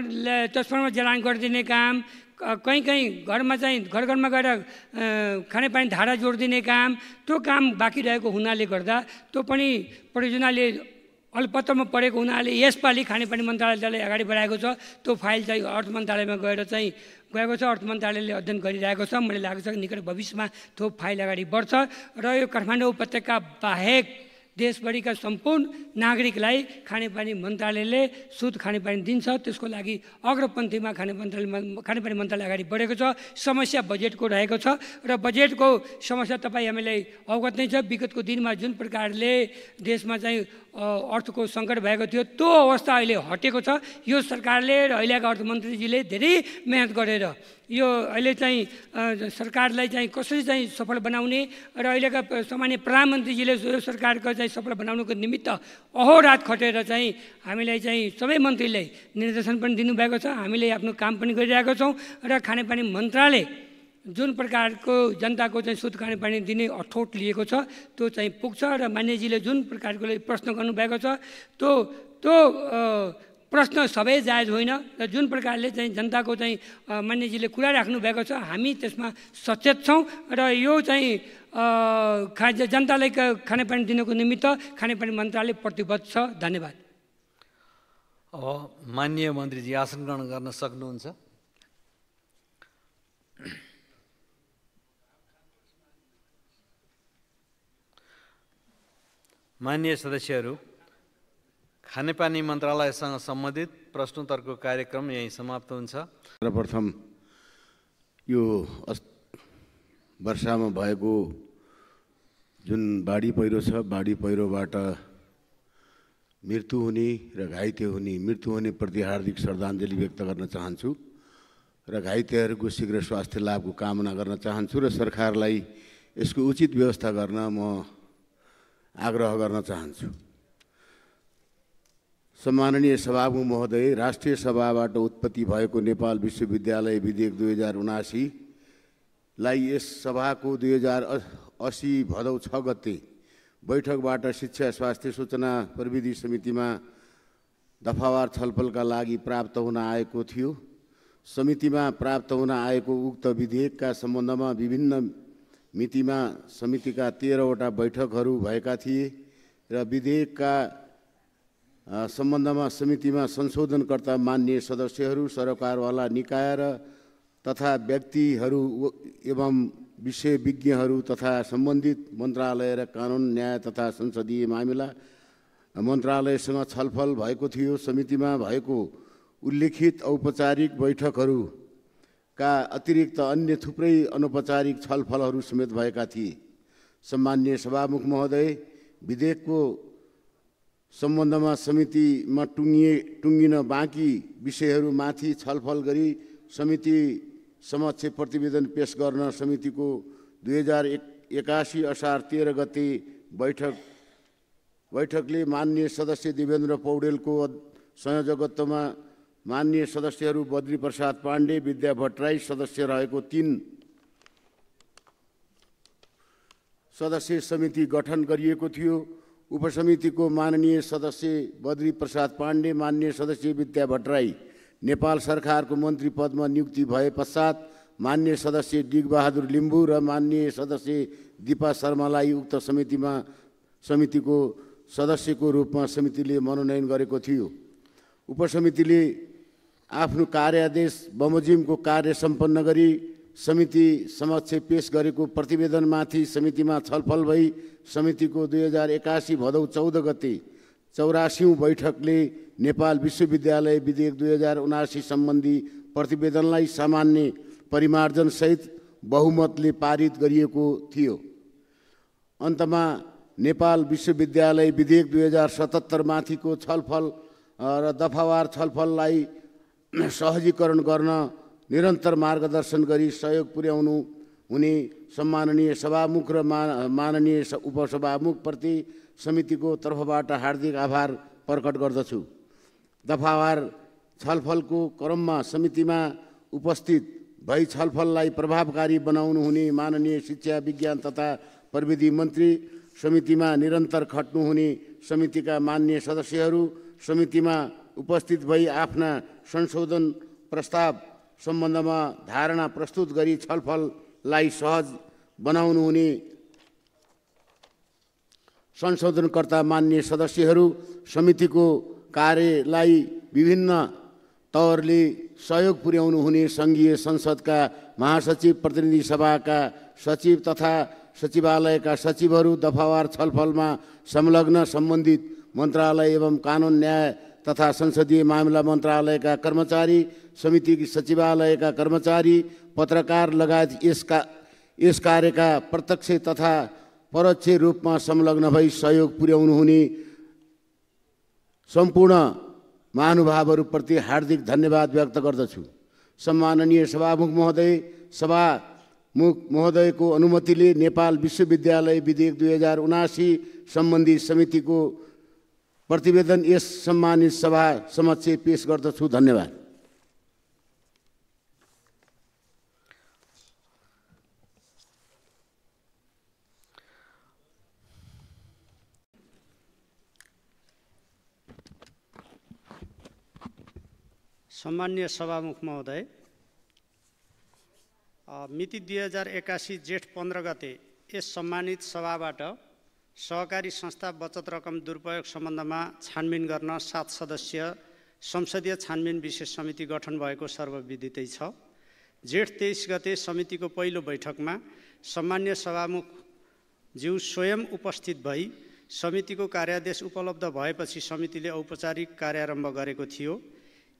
[SPEAKER 8] ट्रान्सफर्मर जलान गरिदिने काम कहीँ कहीँ घरमा चाहिँ घर घरमा गएर खानेपानी धारा जोडिदिने काम त्यो काम बाँकी रहेको हुनाले गर्दा त्यो पनि परियोजनाले अलपत्रमा परेको हुनाले यसपालि खानेपानी मन्त्रालयले अगाडि बढाएको छ त्यो फाइल चाहिँ अर्थ मन्त्रालयमा गएर चाहिँ गएको छ अर्थ मन्त्रालयले अध्ययन गरिरहेको छ मैले लाग्छ निकट भविष्यमा त्यो फाइल अगाडि बढ्छ र यो काठमाडौँ उपत्यका बाहेक देशभरिका सम्पूर्ण नागरिकलाई खानेपानी मन्त्रालयले शुद्ध खानेपानी दिन्छ त्यसको लागि अग्रपन्थीमा खाने मन्त्रालय खानेपानी मन्त्रालय अगाडि बढेको छ समस्या बजेटको रहेको छ र बजेटको समस्या तपाईँ हामीलाई अवगत नै छ विगतको दिनमा जुन प्रकारले देशमा चाहिँ अर्थको सङ्कट भएको थियो त्यो अवस्था अहिले हटेको छ यो सरकारले र अहिलेका अर्थमन्त्रीजीले धेरै मिहिनेत गरेर यो अहिले चाहिँ सरकारलाई चाहिँ कसरी चाहिँ सफल बनाउने र अहिलेका सामान्य प्रधानमन्त्रीजीले यो सरकारको चाहिँ सफल बनाउनुको निमित्त अहोरात खटेर चाहिँ हामीलाई चाहिँ सबै मन्त्रीले निर्देशन पनि दिनुभएको छ हामीले आफ्नो काम पनि गरिरहेको छौँ र खानेपानी मन्त्रालय जुन प्रकारको जनताको चाहिँ शुद्ध पानी दिने अठोट लिएको छ त्यो चाहिँ पुग्छ र मान्यजीले जुन प्रकारको प्रश्न गर्नुभएको छ त्यो त्यो प्रश्न सबै जायज होइन र जुन प्रकारले चाहिँ जनताको चाहिँ मान्यजीले कुरा राख्नु भएको छ हामी त्यसमा सचेत छौँ र यो चाहिँ खा जनतालाई खानेपानी दिनको निमित्त खानेपानी मन्त्रालय प्रतिबद्ध छ धन्यवाद
[SPEAKER 3] अब मान्य मन्त्रीजी आसन ग्रहण गर्न सक्नुहुन्छ मान्य सदस्यहरू खानेपानी मन्त्रालयसँग सम्बन्धित प्रश्नोत्तरको कार्यक्रम यहीँ समाप्त हुन्छ
[SPEAKER 9] सर्वप्रथम यो वर्षामा भएको जुन बाढी पहिरो छ बाढी पहिरोबाट मृत्यु हुने र घाइते हुने मृत्यु हुनेप्रति हार्दिक श्रद्धाञ्जली व्यक्त गर्न चाहन्छु र घाइतेहरूको शीघ्र स्वास्थ्य लाभको कामना गर्न चाहन्छु र सरकारलाई यसको उचित व्यवस्था गर्न म आग्रह गर्न चाहन्छु सम्माननीय सभामुख महोदय राष्ट्रिय सभाबाट उत्पत्ति भएको नेपाल विश्वविद्यालय विधेयक दुई हजार उनासीलाई यस सभाको दुई हजार असी भदौ छ गते बैठकबाट शिक्षा स्वास्थ्य सूचना प्रविधि समितिमा दफावार छलफलका लागि प्राप्त हुन आएको थियो समितिमा प्राप्त हुन आएको उक्त विधेयकका सम्बन्धमा विभिन्न मितिमा समितिका तेह्रवटा बैठकहरू भएका थिए र विधेयकका सम्बन्धमा समितिमा संशोधनकर्ता मान्य सदस्यहरू सरकारवाला निकाय र तथा व्यक्तिहरू एवं विषयविज्ञहरू तथा सम्बन्धित मन्त्रालय र कानुन न्याय तथा संसदीय मामिला मन्त्रालयसँग छलफल भएको थियो समितिमा भएको उल्लेखित औपचारिक बैठकहरू का अतिरिक्त अन्य थुप्रै अनौपचारिक छलफलहरू समेत भएका थिए सम्मान्य सभामुख महोदय विधेयकको सम्बन्धमा समितिमा टुङ्गिए टुङ्गिन बाँकी विषयहरूमाथि छलफल गरी समिति समक्ष प्रतिवेदन पेस गर्न समितिको दुई हजार एक एकासी असार तेह्र गते बैठक बैठकले मान्य सदस्य देवेन्द्र पौडेलको संयोजकत्वमा मान्य सदस्यहरू बद्री प्रसाद पाण्डे विद्या भट्टराई सदस्य रहेको तिन सदस्य समिति गठन गरिएको थियो उपसमितिको माननीय सदस्य बद्री प्रसाद पाण्डे मान्य सदस्य विद्या भट्टराई नेपाल सरकारको मन्त्री पदमा नियुक्ति भए पश्चात मान्य सदस्य डिगबहादुर लिम्बू र मान्य सदस्य दिपा शर्मालाई उक्त समितिमा समितिको सदस्यको रूपमा समितिले मनोनयन गरेको थियो उपसमितिले आफ्नो कार्यादेश बमोजिमको कार्य सम्पन्न गरी समिति समक्ष पेस गरेको प्रतिवेदनमाथि समितिमा छलफल भई समितिको दुई हजार एकासी भदौ चौध गते चौरासी बैठकले नेपाल विश्वविद्यालय विधेयक दुई हजार उनासी सम्बन्धी प्रतिवेदनलाई सामान्य परिमार्जनसहित बहुमतले पारित गरिएको थियो अन्तमा नेपाल विश्वविद्यालय विधेयक दुई हजार सतहत्तरमाथिको छलफल र दफावार छलफललाई सहजीकरण गर्न निरन्तर मार्गदर्शन गरी सहयोग पुर्याउनु हुने सम्माननीय सभामुख र मा माननीय उपसभामुखप्रति समितिको तर्फबाट हार्दिक आभार प्रकट गर्दछु दफावार छलफलको क्रममा समितिमा उपस्थित भई छलफललाई प्रभावकारी बनाउनु हुने माननीय शिक्षा विज्ञान तथा प्रविधि मन्त्री समितिमा निरन्तर खट्नुहुने समितिका मान्य सदस्यहरू समितिमा उपस्थित भई आफ्ना संशोधन प्रस्ताव सम्बन्धमा धारणा प्रस्तुत गरी छलफललाई सहज बनाउनु हुने संशोधनकर्ता मान्य सदस्यहरू समितिको कार्यलाई विभिन्न तौरले सहयोग पुर्याउनु हुने सङ्घीय संसदका महासचिव प्रतिनिधि सभाका सचिव तथा सचिवालयका सचिवहरू दफावार छलफलमा संलग्न सम्बन्धित मन्त्रालय एवं कानुन न्याय तथा संसदीय मामिला मन्त्रालयका कर्मचारी समिति सचिवालयका कर्मचारी पत्रकार लगायत यसका यस कार्यका प्रत्यक्ष तथा परोक्ष रूपमा संलग्न भई सहयोग पुर्याउनुहुने सम्पूर्ण महानुभावहरूप्रति हार्दिक धन्यवाद व्यक्त गर्दछु सम्माननीय सभामुख महोदय सभामुख महोदयको अनुमतिले नेपाल विश्वविद्यालय विधेयक दुई हजार उनासी सम्बन्धी समितिको प्रतिवेदन यस सम्मानित सभा समक्ष पेस गर्दछु धन्यवाद
[SPEAKER 10] सम्मान्य सभामुख महोदय मिति दुई हजार एक्कासी जेठ पन्ध्र गते यस सम्मानित सभाबाट सहकारी संस्था बचत रकम दुरुपयोग सम्बन्धमा छानबिन गर्न सात सदस्य संसदीय छानबिन विशेष समिति गठन भएको सर्वविदितै छ जेठ तेइस गते समितिको पहिलो बैठकमा सामान्य सभामुख ज्यू स्वयं उपस्थित भई समितिको कार्यादेश उपलब्ध भएपछि समितिले औपचारिक कार्यारम्भ गरेको थियो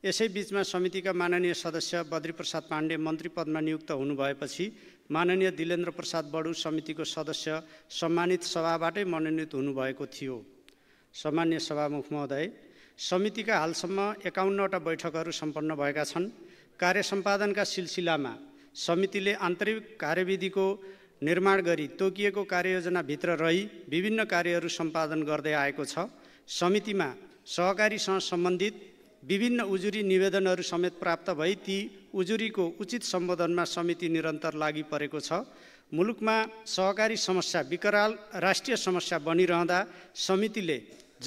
[SPEAKER 10] यसै बिचमा समितिका माननीय सदस्य बद्रीप्रसाद पाण्डे मन्त्री पदमा नियुक्त हुनुभएपछि माननीय दिलेन्द्र प्रसाद बडु समितिको सदस्य सम्मानित सभाबाटै मनोनित हुनुभएको थियो सामान्य सभामुख महोदय समितिका हालसम्म एकाउन्नवटा बैठकहरू सम्पन्न भएका छन् कार्य सम्पादनका सिलसिलामा समितिले आन्तरिक कार्यविधिको निर्माण गरी तोकिएको कार्ययोजनाभित्र रही विभिन्न कार्यहरू सम्पादन गर्दै आएको छ समितिमा सहकारीसँग सम्बन्धित विभिन्न उजुरी निवेदनहरू समेत प्राप्त भई ती उजुरीको उचित सम्बोधनमा समिति निरन्तर लागि परेको छ मुलुकमा सहकारी समस्या विकराल राष्ट्रिय समस्या बनिरहँदा समितिले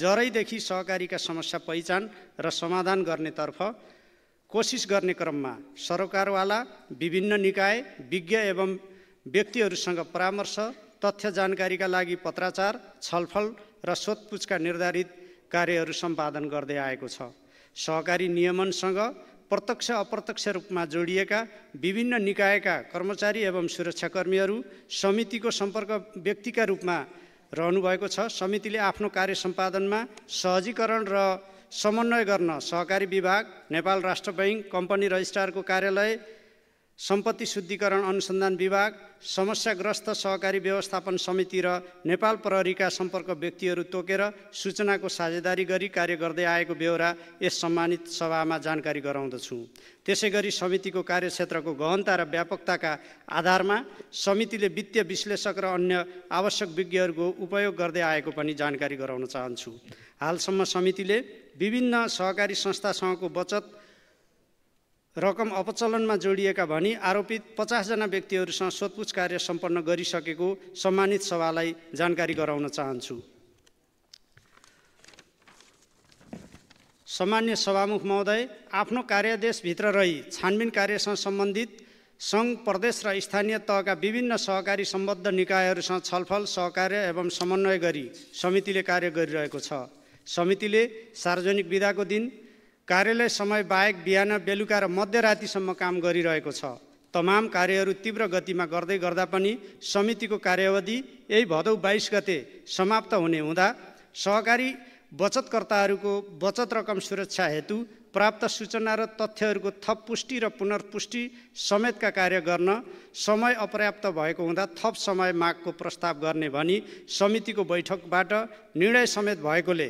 [SPEAKER 10] जरैदेखि सहकारीका समस्या पहिचान र समाधान गर्नेतर्फ कोसिस गर्ने क्रममा सरकारवाला विभिन्न निकाय विज्ञ एवं व्यक्तिहरूसँग परामर्श तथ्य जानकारीका लागि पत्राचार छलफल र सोधपुछका निर्धारित कार्यहरू सम्पादन गर्दै आएको छ सहकारी नियमनसँग प्रत्यक्ष अप्रत्यक्ष रूपमा जोडिएका विभिन्न निकायका कर्मचारी एवं सुरक्षाकर्मीहरू समितिको सम्पर्क व्यक्तिका रूपमा रहनुभएको छ समितिले आफ्नो कार्य सम्पादनमा सहजीकरण र समन्वय गर्न सहकारी विभाग नेपाल राष्ट्र बैङ्क कम्पनी रजिस्ट्रारको कार्यालय सम्पत्ति शुद्धिकरण अनुसन्धान विभाग समस्याग्रस्त सहकारी व्यवस्थापन समिति र नेपाल प्रहरीका सम्पर्क व्यक्तिहरू तोकेर सूचनाको साझेदारी गरी कार्य गर्दै आएको बेहोरा यस सम्मानित सभामा जानकारी गराउँदछु त्यसै गरी समितिको कार्यक्षेत्रको गहनता र व्यापकताका आधारमा समितिले वित्तीय विश्लेषक र अन्य आवश्यक विज्ञहरूको उपयोग गर्दै आएको पनि जानकारी गराउन चाहन्छु हालसम्म समितिले विभिन्न सहकारी संस्थासँगको बचत रकम अपचलनमा जोडिएका भनी आरोपित पचासजना व्यक्तिहरूसँग सोधपुछ कार्य सम्पन्न गरिसकेको सम्मानित सभालाई जानकारी गराउन चाहन्छु सामान्य सभामुख महोदय आफ्नो कार्यदेशभित्र रही छानबिन कार्यसँग सम्बन्धित सङ्घ प्रदेश र स्थानीय तहका विभिन्न सहकारी सम्बद्ध निकायहरूसँग छलफल सहकार्य एवं समन्वय गरी समितिले कार्य गरिरहेको छ समितिले सार्वजनिक विधाको दिन कार्यालय समय बाहेक बिहान बेलुका र मध्यरातिसम्म काम गरिरहेको छ तमाम कार्यहरू तीव्र गतिमा गर्दै गर्दा पनि समितिको कार्यावधि यही भदौ बाइस गते समाप्त हुने हुँदा सहकारी बचतकर्ताहरूको बचत रकम सुरक्षा हेतु प्राप्त सूचना र तथ्यहरूको थप पुष्टि र पुनर्पुष्टि समेतका कार्य गर्न समय अपर्याप्त भएको हुँदा थप समय मागको प्रस्ताव गर्ने भनी समितिको बैठकबाट निर्णय समेत भएकोले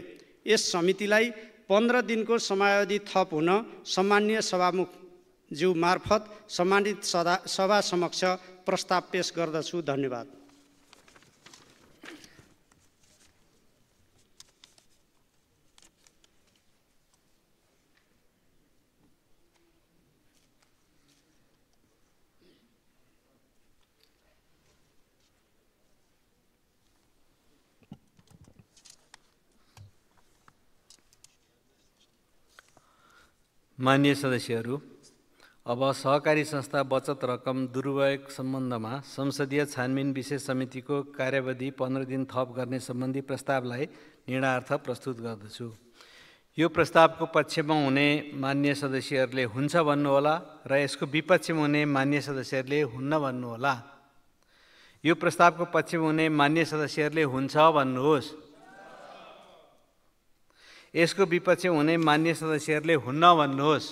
[SPEAKER 10] यस समितिलाई पन्ध्र दिनको समयावधि थप हुन सभामुख सभामुखज्यू मार्फत सम्मानित सदा सभा समक्ष प्रस्ताव पेस गर्दछु धन्यवाद
[SPEAKER 3] मान्य सदस्यहरू अब सहकारी संस्था बचत रकम दुरुपयोग सम्बन्धमा संसदीय छानबिन विशेष समितिको कार्यावधि पन्ध्र दिन थप गर्ने सम्बन्धी प्रस्तावलाई निर्णयार्थ प्रस्तुत गर्दछु यो प्रस्तावको पक्षमा हुने मान्य सदस्यहरूले हुन्छ भन्नुहोला र यसको विपक्षमा हुने मान्य सदस्यहरूले हुन्न भन्नुहोला यो प्रस्तावको पक्षमा हुने मान्य सदस्यहरूले हुन्छ भन्नुहोस् यसको विपक्ष हुने मान्य सदस्यहरूले हुन्न भन्नुहोस्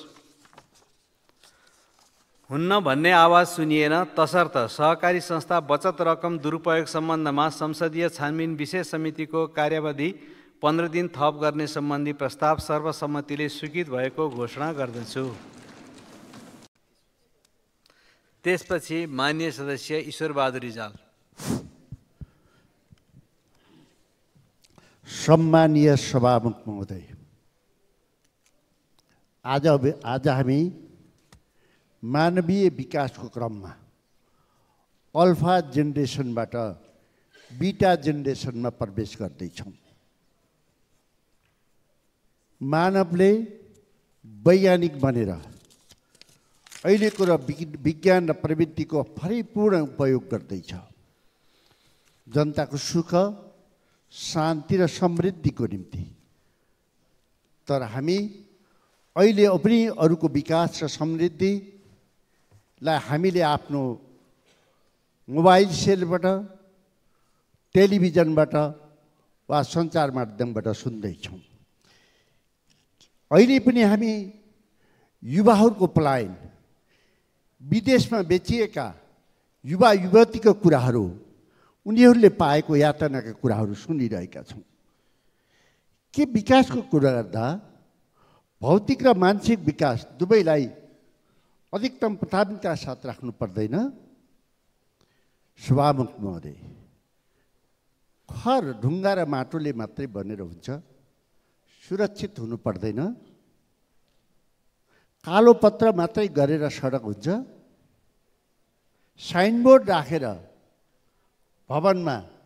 [SPEAKER 3] हुन्न भन्ने आवाज सुनिएन तसर्थ सहकारी संस्था बचत रकम दुरुपयोग सम्बन्धमा संसदीय छानबिन विशेष समितिको कार्यावधि पन्ध्र दिन थप गर्ने सम्बन्धी प्रस्ताव सर्वसम्मतिले स्वीकृत भएको घोषणा गर्दछु त्यसपछि मान्य सदस्य ईश्वरबहादुर रिजाल
[SPEAKER 11] सम्मानीय सभामुख महोदय आज आज हामी मानवीय विकासको क्रममा अल्फा जेनेरेसनबाट बिटा जेनेरेसनमा प्रवेश गर्दैछौँ मानवले वैज्ञानिक बनेर अहिलेको र विज्ञान र प्रविधिको परिपूर्ण उपयोग गर्दैछ जनताको सुख शान्ति र समृद्धिको निम्ति तर हामी अहिले पनि अरूको विकास र समृद्धिलाई हामीले आफ्नो मोबाइल सेलबाट टेलिभिजनबाट वा सञ्चार माध्यमबाट सुन्दैछौँ अहिले पनि हामी युवाहरूको पलायन विदेशमा बेचिएका युवा युवतीको कुराहरू उनीहरूले पाएको यातनाका कुराहरू सुनिरहेका छौँ के विकासको कुरा गर्दा भौतिक र मानसिक विकास दुवैलाई अधिकतम प्राथमिकता साथ राख्नु पर्दैन स्वामुख महोदय खर ढुङ्गा र माटोले मात्रै बनेर हुन्छ सुरक्षित हुनु पर्दैन कालो पत्र मात्रै गरेर सडक हुन्छ साइनबोर्ड राखेर भवनमा